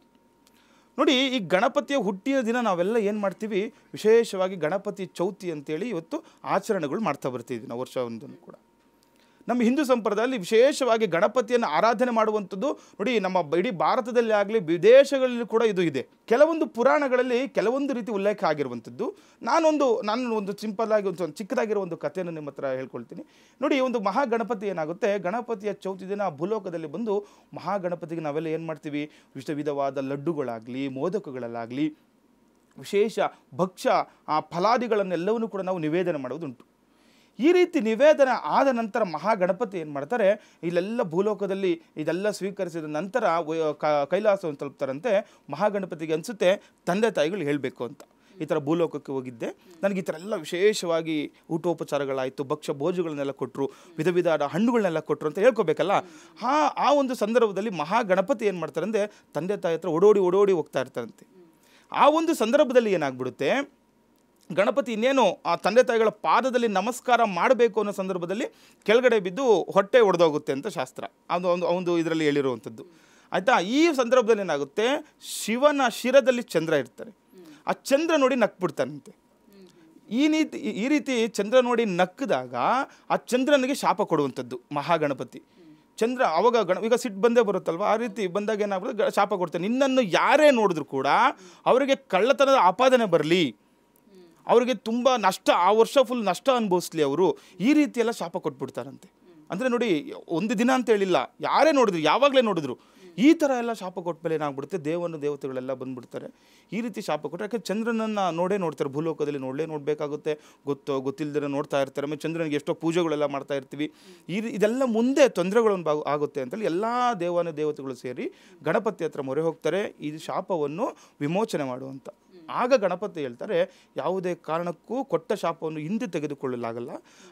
B: ನೋಡಿ ಈ ಗಣಪತಿಯ ಹುಟ್ಟಿನ ದಿನ ನಾವೆಲ್ಲ ಏನು ಮಾಡ್ತೀವಿ ವಿಶೇಷವಾಗಿ ಗಣಪತಿ ಚೌತಿ ಅಂತೇಳಿ ಇವತ್ತು ಆಚರಣೆಗಳು ಮಾಡ್ತಾ ಬರ್ತಿದ್ದೀವಿ ನಾವು ವರ್ಷ ಒಂದನ್ನು ಕೂಡ ನಮ್ಮ ಹಿಂದೂ ಸಂಪ್ರದಾಯದಲ್ಲಿ ವಿಶೇಷವಾಗಿ ಗಣಪತಿಯನ್ನು ಆರಾಧನೆ ಮಾಡುವಂಥದ್ದು ನೋಡಿ ನಮ್ಮ ಇಡೀ ಭಾರತದಲ್ಲಿ ಆಗಲಿ ವಿದೇಶಗಳಲ್ಲಿ ಕೂಡ ಇದು ಇದೆ ಕೆಲವೊಂದು ಪುರಾಣಗಳಲ್ಲಿ ಕೆಲವೊಂದು ರೀತಿ ಉಲ್ಲೇಖ ಆಗಿರುವಂಥದ್ದು ನಾನೊಂದು ನಾನು ಒಂದು ಸಿಂಪಲ್ ಆಗಿ ಒಂದು ಚಿಕ್ಕದಾಗಿರೋ ಒಂದು ಕಥೆಯನ್ನು ನಿಮ್ಮ ಹತ್ರ ಹೇಳ್ಕೊಳ್ತೀನಿ ನೋಡಿ ಒಂದು ಮಹಾಗಣಪತಿ ಏನಾಗುತ್ತೆ ಗಣಪತಿಯ ಚೌತಿ ದಿನ ಭೂಲೋಕದಲ್ಲಿ ಬಂದು ಮಹಾಗಣಪತಿಗೆ ನಾವೆಲ್ಲ ಏನು ಮಾಡ್ತೀವಿ ವಿಧ ವಿಧವಾದ ಲಡ್ಡುಗಳಾಗಲಿ ಮೋದಕಗಳಲ್ಲಾಗಲಿ ವಿಶೇಷ ಭಕ್ಷ್ಯ ಆ ಫಲಾದಿಗಳನ್ನೆಲ್ಲವನ್ನೂ ಕೂಡ ನಾವು ನಿವೇದನೆ ಮಾಡೋದುಂಟು ಈ ರೀತಿ ನಿವೇದನೆ ಆದ ನಂತರ ಮಹಾಗಣಪತಿ ಏನು ಮಾಡ್ತಾರೆ ಇಲ್ಲೆಲ್ಲ ಭೂಲೋಕದಲ್ಲಿ ಇದೆಲ್ಲ ಸ್ವೀಕರಿಸಿದ ನಂತರ ಕೈಲಾಸವನ್ನು ತಲುಪ್ತಾರಂತೆ ಮಹಾಗಣಪತಿಗೆ ಅನಿಸುತ್ತೆ ತಂದೆ ತಾಯಿಗಳು ಹೇಳಬೇಕು ಅಂತ ಈ ಥರ ಭೂಲೋಕಕ್ಕೆ ಹೋಗಿದ್ದೆ ನನಗೆ ಈ ಥರ ಎಲ್ಲ ವಿಶೇಷವಾಗಿ ಊಟೋಪಚಾರಗಳಾಯಿತು ಭಕ್ಷ್ಯ ಭೋಜುಗಳನ್ನೆಲ್ಲ ಕೊಟ್ಟರು ವಿಧ ವಿಧವಾದ ಹಣ್ಣುಗಳನ್ನೆಲ್ಲ ಕೊಟ್ಟರು ಅಂತ ಹೇಳ್ಕೋಬೇಕಲ್ಲ ಆ ಆ ಒಂದು ಸಂದರ್ಭದಲ್ಲಿ ಮಹಾಗಣಪತಿ ಏನು ಅಂದರೆ ತಂದೆ ತಾಯಿ ಹತ್ರ ಓಡೋಡಿ ಓಡೋಡಿ ಹೋಗ್ತಾ ಇರ್ತಾರಂತೆ ಆ ಒಂದು ಸಂದರ್ಭದಲ್ಲಿ ಏನಾಗ್ಬಿಡುತ್ತೆ ಗಣಪತಿ ಇನ್ನೇನು ಆ ತಂದೆ ತಾಯಿಗಳ ಪಾದದಲ್ಲಿ ನಮಸ್ಕಾರ ಮಾಡಬೇಕು ಅನ್ನೋ ಸಂದರ್ಭದಲ್ಲಿ ಕೆಳಗಡೆ ಬಿದ್ದು ಹೊಟ್ಟೆ ಒಡೆದೋಗುತ್ತೆ ಅಂತ ಶಾಸ್ತ್ರ ಅದು ಒಂದು ಒಂದು ಇದರಲ್ಲಿ ಹೇಳಿರುವಂಥದ್ದು ಆಯಿತಾ ಈ ಸಂದರ್ಭದಲ್ಲಿ ಏನಾಗುತ್ತೆ ಶಿವನ ಶಿರದಲ್ಲಿ ಚಂದ್ರ ಇರ್ತಾರೆ ಆ ಚಂದ್ರ ನೋಡಿ ನಕ್ಬಿಡ್ತಾನಂತೆ ಈ ನೀತಿ ಈ ರೀತಿ ಚಂದ್ರ ನೋಡಿ ನಕ್ಕಿದಾಗ ಆ ಚಂದ್ರನಿಗೆ ಶಾಪ ಕೊಡುವಂಥದ್ದು ಮಹಾಗಣಪತಿ ಚಂದ್ರ ಅವಾಗ ಗಣ ಈಗ ಸಿಟ್ಟು ಬಂದೇ ಬರುತ್ತಲ್ವ ಆ ರೀತಿ ಬಂದಾಗ ಏನಾಗ್ಬೋದು ಶಾಪ ಕೊಡ್ತಾನೆ ನಿನ್ನನ್ನು ಯಾರೇ ನೋಡಿದ್ರು ಕೂಡ ಅವರಿಗೆ ಕಳ್ಳತನದ ಆಪಾದನೆ ಬರಲಿ ಅವರಿಗೆ ತುಂಬ ನಷ್ಟ ಆ ವರ್ಷ ಫುಲ್ ನಷ್ಟ ಅನುಭವಿಸ್ಲಿ ಅವರು ಈ ರೀತಿಯೆಲ್ಲ ಶಾಪ ಕೊಟ್ಬಿಡ್ತಾರಂತೆ ಅಂದರೆ ನೋಡಿ ಒಂದು ದಿನ ಅಂತ ಹೇಳಿಲ್ಲ ಯಾರೇ ನೋಡಿದ್ರು ಯಾವಾಗಲೇ ನೋಡಿದ್ರು ಈ ಥರ ಎಲ್ಲ ಶಾಪ ಕೊಟ್ಟ ಮೇಲೆ ಏನಾಗ್ಬಿಡುತ್ತೆ ದೇವನ ದೇವತೆಗಳೆಲ್ಲ ಬಂದುಬಿಡ್ತಾರೆ ಈ ರೀತಿ ಶಾಪ ಕೊಟ್ಟರೆ ಯಾಕೆ ಚಂದ್ರನನ್ನು ನೋಡೇ ನೋಡ್ತಾರೆ ಭೂಲೋಕದಲ್ಲಿ ನೋಡಲೇ ನೋಡಬೇಕಾಗುತ್ತೆ ಗೊತ್ತೋ ಗೊತ್ತಿಲ್ಲದರೆ ನೋಡ್ತಾ ಇರ್ತಾರೆ ಆಮೇಲೆ ಚಂದ್ರನಿಗೆ ಎಷ್ಟೋ ಪೂಜೆಗಳೆಲ್ಲ ಮಾಡ್ತಾ ಇರ್ತೀವಿ ಈ ಇದೆಲ್ಲ ಮುಂದೆ ತೊಂದರೆಗಳೊಂದು ಆಗುತ್ತೆ ಅಂತೇಳಿ ಎಲ್ಲ ದೇವಾನ ದೇವತೆಗಳು ಸೇರಿ ಗಣಪತಿ ಹತ್ರ ಮೊರೆ ಹೋಗ್ತಾರೆ ಈ ಶಾಪವನ್ನು ವಿಮೋಚನೆ ಮಾಡುವಂಥ ಆಗ ಗಣಪತಿ ಹೇಳ್ತಾರೆ ಯಾವುದೇ ಕಾರಣಕ್ಕೂ ಕೊಟ್ಟ ಶಾಪವನ್ನು ಹಿಂದೆ ತೆಗೆದುಕೊಳ್ಳಲಾಗಲ್ಲ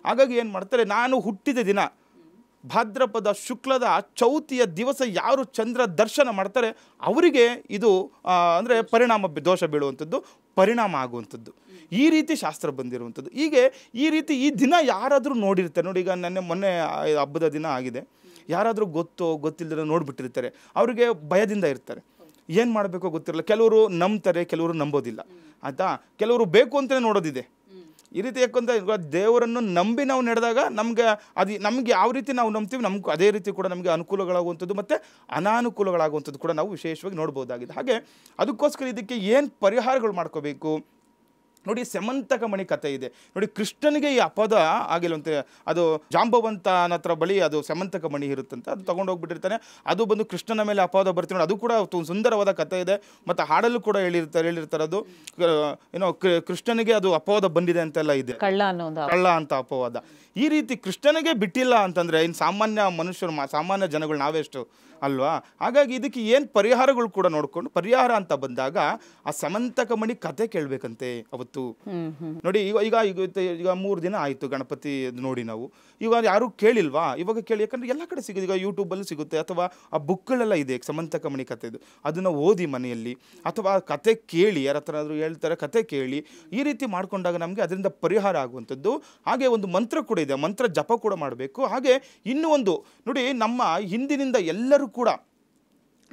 B: ಹಾಗಾಗಿ ಏನು ಮಾಡ್ತಾರೆ ನಾನು ಹುಟ್ಟಿದ ದಿನ ಭಾದ್ರಪದ ಶುಕ್ಲದ ಚೌತಿಯ ದಿವಸ ಯಾರು ಚಂದ್ರ ದರ್ಶನ ಮಾಡ್ತಾರೆ ಅವರಿಗೆ ಇದು ಅಂದರೆ ಪರಿಣಾಮ ದೋಷ ಬೀಳುವಂಥದ್ದು ಪರಿಣಾಮ ಆಗುವಂಥದ್ದು ಈ ರೀತಿ ಶಾಸ್ತ್ರ ಬಂದಿರುವಂಥದ್ದು ಹೀಗೆ ಈ ರೀತಿ ಈ ದಿನ ಯಾರಾದರೂ ನೋಡಿರ್ತಾರೆ ನೋಡಿ ಈಗ ನನ್ನೆ ಮೊನ್ನೆ ಹಬ್ಬದ ದಿನ ಆಗಿದೆ ಯಾರಾದರೂ ಗೊತ್ತೋ ಗೊತ್ತಿಲ್ಲದ ನೋಡಿಬಿಟ್ಟಿರ್ತಾರೆ ಅವರಿಗೆ ಭಯದಿಂದ ಇರ್ತಾರೆ ಏನು ಮಾಡಬೇಕೋ ಗೊತ್ತಿರಲ್ಲ ಕೆಲವರು ನಂಬ್ತಾರೆ ಕೆಲವರು ನಂಬೋದಿಲ್ಲ ಆಯಿತಾ ಕೆಲವರು ಬೇಕು ಅಂತಲೇ ನೋಡೋದಿದೆ ಈ ರೀತಿ ಯಾಕಂದರೆ ದೇವರನ್ನು ನಂಬಿ ನಾವು ನಡೆದಾಗ ನಮಗೆ ಅದು ನಮಗೆ ಯಾವ ರೀತಿ ನಾವು ನಂಬ್ತೀವಿ ನಮ್ಗೆ ಅದೇ ರೀತಿ ಕೂಡ ನಮಗೆ ಅನುಕೂಲಗಳಾಗುವಂಥದ್ದು ಮತ್ತು ಅನಾನುಕೂಲಗಳಾಗುವಂಥದ್ದು ಕೂಡ ನಾವು ವಿಶೇಷವಾಗಿ ನೋಡ್ಬೋದಾಗಿದೆ ಹಾಗೆ ಅದಕ್ಕೋಸ್ಕರ ಇದಕ್ಕೆ ಏನು ಪರಿಹಾರಗಳು ಮಾಡ್ಕೋಬೇಕು ನೋಡಿ ಸೆಮಂತಕ ಮಣಿ ಕಥೆ ಇದೆ ನೋಡಿ ಕೃಷ್ಣನಿಗೆ ಈ ಅಪದ ಅಂತ ಅದು ಜಾಂಬವಂತನ ಹತ್ರ ಬಳಿ ಅದು ಸೆಮಂತಕ ಮಣಿ ಇರುತ್ತಂತೆ ಅದು ತಗೊಂಡು ಹೋಗ್ಬಿಟ್ಟಿರ್ತಾನೆ ಅದು ಬಂದು ಕೃಷ್ಣನ ಮೇಲೆ ಅಪವಾದ ಬರ್ತೀನಿ ನೋಡಿ ಅದು ಕೂಡ ಸುಂದರವಾದ ಕಥೆ ಇದೆ ಮತ್ತು ಹಾಡಲ್ಲೂ ಕೂಡ ಹೇಳಿರ್ತಾರೆ ಹೇಳಿರ್ತಾರೆ ಅದು ಏನೋ ಕೃಷ್ಣನಿಗೆ ಅದು ಅಪವಾದ ಬಂದಿದೆ ಅಂತೆಲ್ಲ ಇದೆ ಕಳ್ಳ ಕಳ್ಳ ಅಂತ ಅಪವಾದ ಈ ರೀತಿ ಕೃಷ್ಣನಿಗೆ ಬಿಟ್ಟಿಲ್ಲ ಅಂತಂದರೆ ಇನ್ನು ಸಾಮಾನ್ಯ ಮನುಷ್ಯರು ಸಾಮಾನ್ಯ ಜನಗಳು ನಾವೆಷ್ಟು ಅಲ್ವಾ ಹಾಗಾಗಿ ಇದಕ್ಕೆ ಏನು ಪರಿಹಾರಗಳು ಕೂಡ ನೋಡಿಕೊಂಡು ಪರಿಹಾರ ಅಂತ ಬಂದಾಗ ಆ ಸಮಂತಕ ಮಣಿ ಕತೆ ಕೇಳಬೇಕಂತೆ ಅವತ್ತು ನೋಡಿ ಈಗ ಈಗ ಈಗ ಮೂರು ದಿನ ಆಯಿತು ಗಣಪತಿ ನೋಡಿ ನಾವು ಇವಾಗ ಯಾರು ಕೇಳಿಲ್ವಾ ಇವಾಗ ಕೇಳಿ ಯಾಕಂದ್ರೆ ಎಲ್ಲ ಕಡೆ ಸಿಗುತ್ತೆ ಈಗ ಯೂಟ್ಯೂಬಲ್ಲಿ ಸಿಗುತ್ತೆ ಅಥವಾ ಆ ಬುಕ್ಗಳೆಲ್ಲ ಇದೆ ಸಮಂತಕ ಮಣಿ ಕತೆದು ಅದನ್ನು ಓದಿ ಮನೆಯಲ್ಲಿ ಅಥವಾ ಆ ಕತೆ ಕೇಳಿ ಯಾರ ಹತ್ರ ಆದರೂ ಹೇಳ್ತಾರೆ ಕತೆ ಕೇಳಿ ಈ ರೀತಿ ಮಾಡಿಕೊಂಡಾಗ ನಮಗೆ ಅದರಿಂದ ಪರಿಹಾರ ಆಗುವಂಥದ್ದು ಹಾಗೆ ಒಂದು ಮಂತ್ರ ಕೂಡ ಇದೆ ಮಂತ್ರ ಜಪ ಕೂಡ ಮಾಡಬೇಕು ಹಾಗೆ ಇನ್ನೂ ಒಂದು ನೋಡಿ ನಮ್ಮ ಹಿಂದಿನಿಂದ ಎಲ್ಲರೂ ಕೂಡ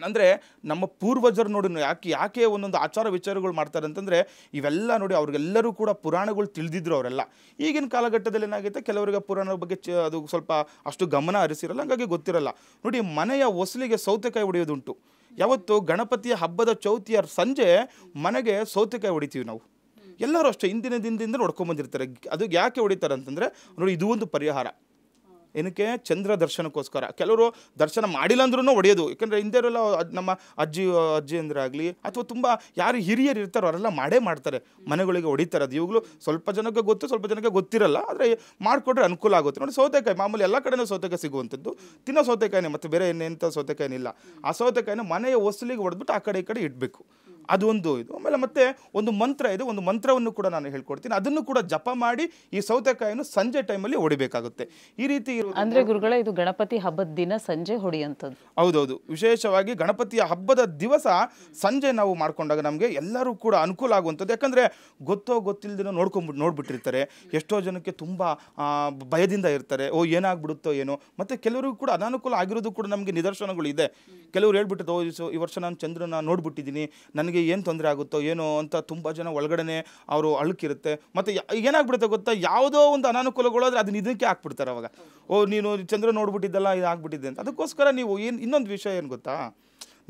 B: ಅಂದರೆ ನಮ್ಮ ಪೂರ್ವಜರು ನೋಡಿ ಯಾಕೆ ಯಾಕೆ ಒಂದೊಂದು ಆಚಾರ ವಿಚಾರಗಳು ಮಾಡ್ತಾರೆ ಅಂತಂದರೆ ಇವೆಲ್ಲ ನೋಡಿ ಅವ್ರಿಗೆಲ್ಲರೂ ಕೂಡ ಪುರಾಣಗಳು ತಿಳಿದಿದ್ರು ಅವರೆಲ್ಲ ಈಗಿನ ಕಾಲಘಟ್ಟದಲ್ಲಿ ಏನಾಗುತ್ತೆ ಕೆಲವರಿಗೆ ಪುರಾಣದ ಬಗ್ಗೆ ಅದು ಸ್ವಲ್ಪ ಅಷ್ಟು ಗಮನ ಹರಿಸಿರಲ್ಲ ಹಂಗಾಗಿ ಗೊತ್ತಿರಲ್ಲ ನೋಡಿ ಮನೆಯ ಹೊಸಲಿಗೆ ಸೌತೆಕಾಯಿ ಹೊಡೆಯೋದುಂಟು ಯಾವತ್ತು ಗಣಪತಿಯ ಹಬ್ಬದ ಚೌತಿಯ ಸಂಜೆ ಮನೆಗೆ ಸೌತೆಕಾಯಿ ಹೊಡಿತೀವಿ ನಾವು ಎಲ್ಲರೂ ಅಷ್ಟೇ ಹಿಂದಿನ ದಿನದಿಂದ ನೋಡ್ಕೊಂಡ್ಬಂದಿರ್ತಾರೆ ಅದು ಯಾಕೆ ಹೊಡಿತಾರೆ ಅಂತಂದರೆ ನೋಡಿ ಇದು ಒಂದು ಪರಿಹಾರ ಏನಕ್ಕೆ ಚಂದ್ರ ದರ್ಶನಕ್ಕೋಸ್ಕರ ಕೆಲವರು ದರ್ಶನ ಮಾಡಿಲ್ಲ ಅಂದ್ರೂ ಒಡೆಯೋದು ಹಿಂದೆ ಇರೋಲ್ಲ ನಮ್ಮ ಅಜ್ಜಿ ಅಜ್ಜಿ ಆಗಲಿ ಅಥವಾ ತುಂಬ ಯಾರು ಹಿರಿಯರು ಇರ್ತಾರೋ ಅವರೆಲ್ಲ ಮಾಡೇ ಮಾಡ್ತಾರೆ ಮನೆಗಳಿಗೆ ಹೊಡಿತಾರೆ ಅದು ಇವಾಗಲೂ ಸ್ವಲ್ಪ ಜನಕ್ಕೆ ಗೊತ್ತು ಸ್ವಲ್ಪ ಜನಕ್ಕೆ ಗೊತ್ತಿರಲ್ಲ ಆದರೆ ಮಾಡಿಕೊಟ್ರೆ ಅನುಕೂಲ ಆಗುತ್ತೆ ನೋಡಿ ಸೌತೆಕಾಯಿ ಮಾಮೂಲಿ ಎಲ್ಲ ಕಡೆಯೂ ಸೌತೆಕಾಯಿ ಸಿಗುವಂಥದ್ದು ತಿನ್ನೋ ಸೌತೆಕಾಯಿನೇ ಮತ್ತು ಬೇರೆ ಇನ್ನೆಂಥ ಸೌತೆಕಾಯಿನಿಲ್ಲ ಆ ಸೌತೆಕಾಯಿನ ಮನೆಯ ಹೊಸಲಿಗೆ ಹೊಡೆದ್ಬಿಟ್ಟು ಆ ಕಡೆ ಈ ಕಡೆ ಇಡಬೇಕು ಅದೊಂದು ಇದು ಆಮೇಲೆ ಮತ್ತೆ ಒಂದು ಮಂತ್ರ ಇದೆ ಒಂದು ಮಂತ್ರವನ್ನು ಕೂಡ ನಾನು ಹೇಳ್ಕೊಡ್ತೀನಿ ಅದನ್ನು ಕೂಡ ಜಪ ಮಾಡಿ ಈ ಸೌತೆಕಾಯಿಯನ್ನು ಸಂಜೆ ಟೈಮಲ್ಲಿ ಹೊಡಿಬೇಕಾಗುತ್ತೆ ಈ ರೀತಿ ಅಂದ್ರೆ
A: ಗುರುಗಳ ಇದು ಗಣಪತಿ ಹಬ್ಬದ ದಿನ ಸಂಜೆ ಹೊಡೆಯುವಂಥದ್ದು
B: ಹೌದೌದು ವಿಶೇಷವಾಗಿ ಗಣಪತಿಯ ಹಬ್ಬದ ದಿವಸ ಸಂಜೆ ನಾವು ಮಾಡಿಕೊಂಡಾಗ ನಮಗೆ ಎಲ್ಲರೂ ಕೂಡ ಅನುಕೂಲ ಆಗುವಂಥದ್ದು ಯಾಕಂದ್ರೆ ಗೊತ್ತೋ ಗೊತ್ತಿಲ್ಲದೇನೋ ನೋಡ್ಕೊಂಡ್ಬಿಟ್ಟು ನೋಡ್ಬಿಟ್ಟಿರ್ತಾರೆ ಎಷ್ಟೋ ಜನಕ್ಕೆ ತುಂಬ ಭಯದಿಂದ ಇರ್ತಾರೆ ಓ ಏನಾಗ್ಬಿಡುತ್ತೋ ಏನೋ ಮತ್ತೆ ಕೆಲವರು ಕೂಡ ಅನಾನುಕೂಲ ಆಗಿರೋದು ಕೂಡ ನಮಗೆ ನಿದರ್ಶನಗಳು ಇದೆ ಕೆಲವರು ಹೇಳ್ಬಿಟ್ಟು ಈ ವರ್ಷ ನಾನು ಚಂದ್ರನ ನೋಡ್ಬಿಟ್ಟಿದ್ದೀನಿ ನನಗೆ ಅವರಿಗೆ ಏನು ತೊಂದರೆ ಆಗುತ್ತೋ ಏನೋ ಅಂತ ತುಂಬ ಜನ ಒಳಗಡೆ ಅವರು ಅಳುಕಿರುತ್ತೆ ಮತ್ತು ಏನಾಗ್ಬಿಡುತ್ತೆ ಗೊತ್ತಾ ಯಾವುದೋ ಒಂದು ಅನಾನುಕೂಲಗಳಾದರೆ ಅದನ್ನ ಇದಕ್ಕೆ ಹಾಕ್ಬಿಡ್ತಾರೆ ಅವಾಗ ಓ ನೀನು ಚಂದ್ರ ನೋಡ್ಬಿಟ್ಟಿದ್ದಲ್ಲ ಇದು ಆಗ್ಬಿಟ್ಟಿದ್ದೆ ಅಂತ ಅದಕ್ಕೋಸ್ಕರ ನೀವು ಏನು ಇನ್ನೊಂದು ವಿಷಯ ಏನು ಗೊತ್ತಾ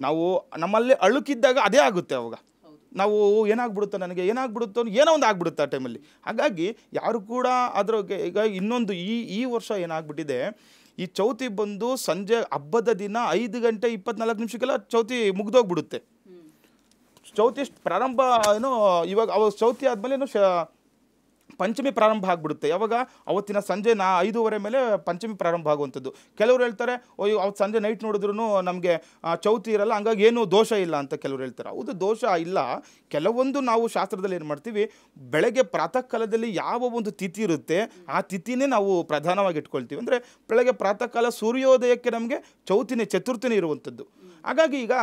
B: ನಾವು ನಮ್ಮಲ್ಲೇ ಅಳುಕಿದ್ದಾಗ ಅದೇ ಆಗುತ್ತೆ ಅವಾಗ ನಾವು ಏನಾಗ್ಬಿಡುತ್ತೋ ನನಗೆ ಏನಾಗ್ಬಿಡುತ್ತೋ ಏನೋ ಒಂದು ಆಗ್ಬಿಡುತ್ತೆ ಆ ಟೈಮಲ್ಲಿ ಹಾಗಾಗಿ ಯಾರು ಕೂಡ ಅದರ ಈಗ ಇನ್ನೊಂದು ಈ ಈ ವರ್ಷ ಏನಾಗ್ಬಿಟ್ಟಿದೆ ಈ ಚೌತಿ ಬಂದು ಸಂಜೆ ಹಬ್ಬದ ದಿನ ಐದು ಗಂಟೆ ಇಪ್ಪತ್ನಾಲ್ಕು ನಿಮಿಷಕ್ಕೆಲ್ಲ ಚೌತಿ ಮುಗ್ದೋಗ್ಬಿಡುತ್ತೆ ಚೌತಿ ಪ್ರಾರಂಭ ಏನು ಇವಾಗ ಅವ ಚೌತಿ ಆದಮೇಲೆ ಏನು ಶ ಪಂಚಮಿ ಪ್ರಾರಂಭ ಆಗಿಬಿಡುತ್ತೆ ಯಾವಾಗ ಅವತ್ತಿನ ಸಂಜೆ ನಾ ಐದೂವರೆ ಮೇಲೆ ಪಂಚಮಿ ಪ್ರಾರಂಭ ಆಗುವಂಥದ್ದು ಕೆಲವರು ಹೇಳ್ತಾರೆ ಅಯ್ಯೋ ಅವತ್ತು ಸಂಜೆ ನೈಟ್ ನೋಡಿದ್ರು ನಮಗೆ ಚೌತಿ ಇರಲ್ಲ ಹಂಗಾಗಿ ಏನೂ ದೋಷ ಇಲ್ಲ ಅಂತ ಕೆಲವರು ಹೇಳ್ತಾರೆ ಅದು ದೋಷ ಇಲ್ಲ ಕೆಲವೊಂದು ನಾವು ಶಾಸ್ತ್ರದಲ್ಲಿ ಏನು ಮಾಡ್ತೀವಿ ಬೆಳಗ್ಗೆ ಪ್ರಾತಃ ಕಾಲದಲ್ಲಿ ಯಾವ ಒಂದು ತಿಥಿ ಇರುತ್ತೆ ಆ ತಿಥಿನೇ ನಾವು ಪ್ರಧಾನವಾಗಿ ಇಟ್ಕೊಳ್ತೀವಿ ಅಂದರೆ ಬೆಳಗ್ಗೆ ಪ್ರಾತಃ ಕಾಲ ಸೂರ್ಯೋದಯಕ್ಕೆ ನಮಗೆ ಚೌತಿನೇ ಚತುರ್ಥಿನೇ ಇರುವಂಥದ್ದು ಹಾಗಾಗಿ ಈಗ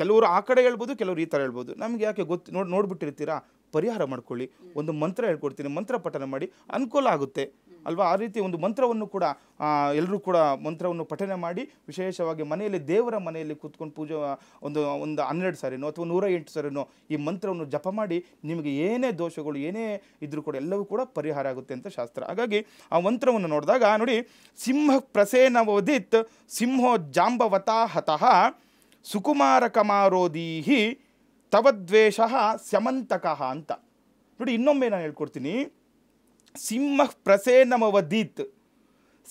B: ಕೆಲವರು ಆ ಕಡೆ ಹೇಳ್ಬೋದು ಕೆಲವರು ಈ ಥರ ಹೇಳ್ಬೋದು ನಮ್ಗೆ ಯಾಕೆ ಗೊತ್ತು ನೋಡಿ ನೋಡ್ಬಿಟ್ಟಿರ್ತೀರಾ ಪರಿಹಾರ ಮಾಡ್ಕೊಳ್ಳಿ ಒಂದು ಮಂತ್ರ ಹೇಳ್ಕೊಡ್ತೀನಿ ಮಂತ್ರ ಪಠನ ಮಾಡಿ ಅನುಕೂಲ ಆಗುತ್ತೆ ಅಲ್ವಾ ಆ ರೀತಿ ಒಂದು ಮಂತ್ರವನ್ನು ಕೂಡ ಎಲ್ಲರೂ ಕೂಡ ಮಂತ್ರವನ್ನು ಪಠನೆ ಮಾಡಿ ವಿಶೇಷವಾಗಿ ಮನೆಯಲ್ಲಿ ದೇವರ ಮನೆಯಲ್ಲಿ ಕೂತ್ಕೊಂಡು ಪೂಜೆ ಒಂದು ಒಂದು ಹನ್ನೆರಡು ಸಾರಿನೋ ಅಥವಾ ನೂರ ಎಂಟು ಸಾರಿನೋ ಈ ಮಂತ್ರವನ್ನು ಜಪ ಮಾಡಿ ನಿಮಗೆ ಏನೇ ದೋಷಗಳು ಏನೇ ಇದ್ರೂ ಕೂಡ ಎಲ್ಲವೂ ಕೂಡ ಪರಿಹಾರ ಆಗುತ್ತೆ ಅಂತ ಶಾಸ್ತ್ರ ಹಾಗಾಗಿ ಆ ಮಂತ್ರವನ್ನು ನೋಡಿದಾಗ ನೋಡಿ ಸಿಂಹ ಪ್ರಸೇನವದಿತ್ ಸಿಂಹೋ ಜಾಂಬವತಾ ಹತಃ ಸುಕುಮಾರ ತವ ತವದ್ವೇಷ ಸ್ಯಮಂತಕಃ ಅಂತ ನೋಡಿ ಇನ್ನೊಮ್ಮೆ ನಾನು ಹೇಳ್ಕೊಡ್ತೀನಿ ಸಿಂಹ ಪ್ರಸೇನಮವದೀತ್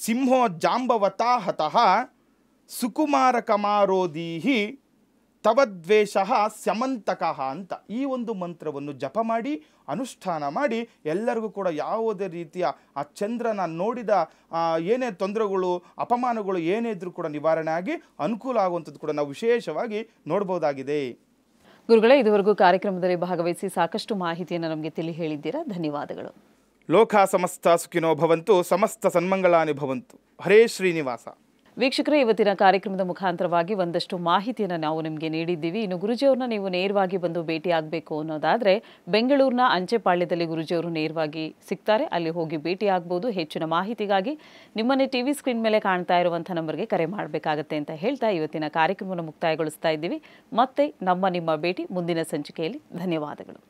B: ಸಿಂಹೋ ಜಾಂಬವತಾ ಹತಃ ಸುಕುಮಾರ ತವದ್ವೇಷ ಸ್ಯಮಂತಕಃ ಅಂತ ಈ ಒಂದು ಮಂತ್ರವನ್ನು ಜಪ ಮಾಡಿ ಅನುಷ್ಠಾನ ಮಾಡಿ ಎಲ್ಲರಿಗೂ ಕೂಡ ಯಾವುದೇ ರೀತಿಯ ಆ ಚಂದ್ರನ ನೋಡಿದ ಏನೇ ತೊಂದರೆಗಳು ಅಪಮಾನಗಳು ಏನೇ ಇದ್ರೂ ಕೂಡ ನಿವಾರಣೆ ಆಗಿ ಅನುಕೂಲ ಆಗುವಂಥದ್ದು ಕೂಡ ನಾವು ವಿಶೇಷವಾಗಿ ನೋಡ್ಬೋದಾಗಿದೆ
A: ಗುರುಗಳೇ ಇದುವರೆಗೂ ಕಾರ್ಯಕ್ರಮದಲ್ಲಿ ಭಾಗವಹಿಸಿ ಸಾಕಷ್ಟು ಮಾಹಿತಿಯನ್ನು ನಮಗೆ ತಿಳಿ ಹೇಳಿದ್ದೀರಾ ಧನ್ಯವಾದಗಳು
B: ಲೋಕ ಸಮಸ್ತ ಸುಖಿನೋ ಭವಂತು ಸಮಸ್ತ ಸನ್ಮಂಗಳಾನಿ ಭವಂತು ಹರೇ ಶ್ರೀನಿವಾಸ
A: ವೀಕ್ಷಕರೇ ಇವತ್ತಿನ ಕಾರ್ಯಕ್ರಮದ ಮುಖಾಂತರವಾಗಿ ಒಂದಷ್ಟು ಮಾಹಿತಿಯನ್ನು ನಾವು ನಿಮಗೆ ನೀಡಿದ್ದೀವಿ ಇನ್ನು ಗುರುಜಿಯವ್ರನ್ನ ನೀವು ನೇರವಾಗಿ ಬಂದು ಭೇಟಿ ಆಗಬೇಕು ಅನ್ನೋದಾದರೆ ಬೆಂಗಳೂರಿನ ಅಂಚೆಪಾಳ್ಯದಲ್ಲಿ ಗುರುಜಿಯವರು ನೇರವಾಗಿ ಸಿಗ್ತಾರೆ ಅಲ್ಲಿ ಹೋಗಿ ಭೇಟಿ ಆಗ್ಬೋದು ಹೆಚ್ಚಿನ ಮಾಹಿತಿಗಾಗಿ ನಿಮ್ಮನ್ನೇ ವಿ ಸ್ಕ್ರೀನ್ ಮೇಲೆ ಕಾಣ್ತಾ ಇರುವಂಥ ನಂಬರ್ಗೆ ಕರೆ ಮಾಡಬೇಕಾಗತ್ತೆ ಅಂತ ಹೇಳ್ತಾ ಇವತ್ತಿನ ಕಾರ್ಯಕ್ರಮವನ್ನು ಮುಕ್ತಾಯಗೊಳಿಸ್ತಾ ಇದ್ದೀವಿ ಮತ್ತೆ ನಮ್ಮ ನಿಮ್ಮ ಭೇಟಿ ಮುಂದಿನ ಸಂಚಿಕೆಯಲ್ಲಿ ಧನ್ಯವಾದಗಳು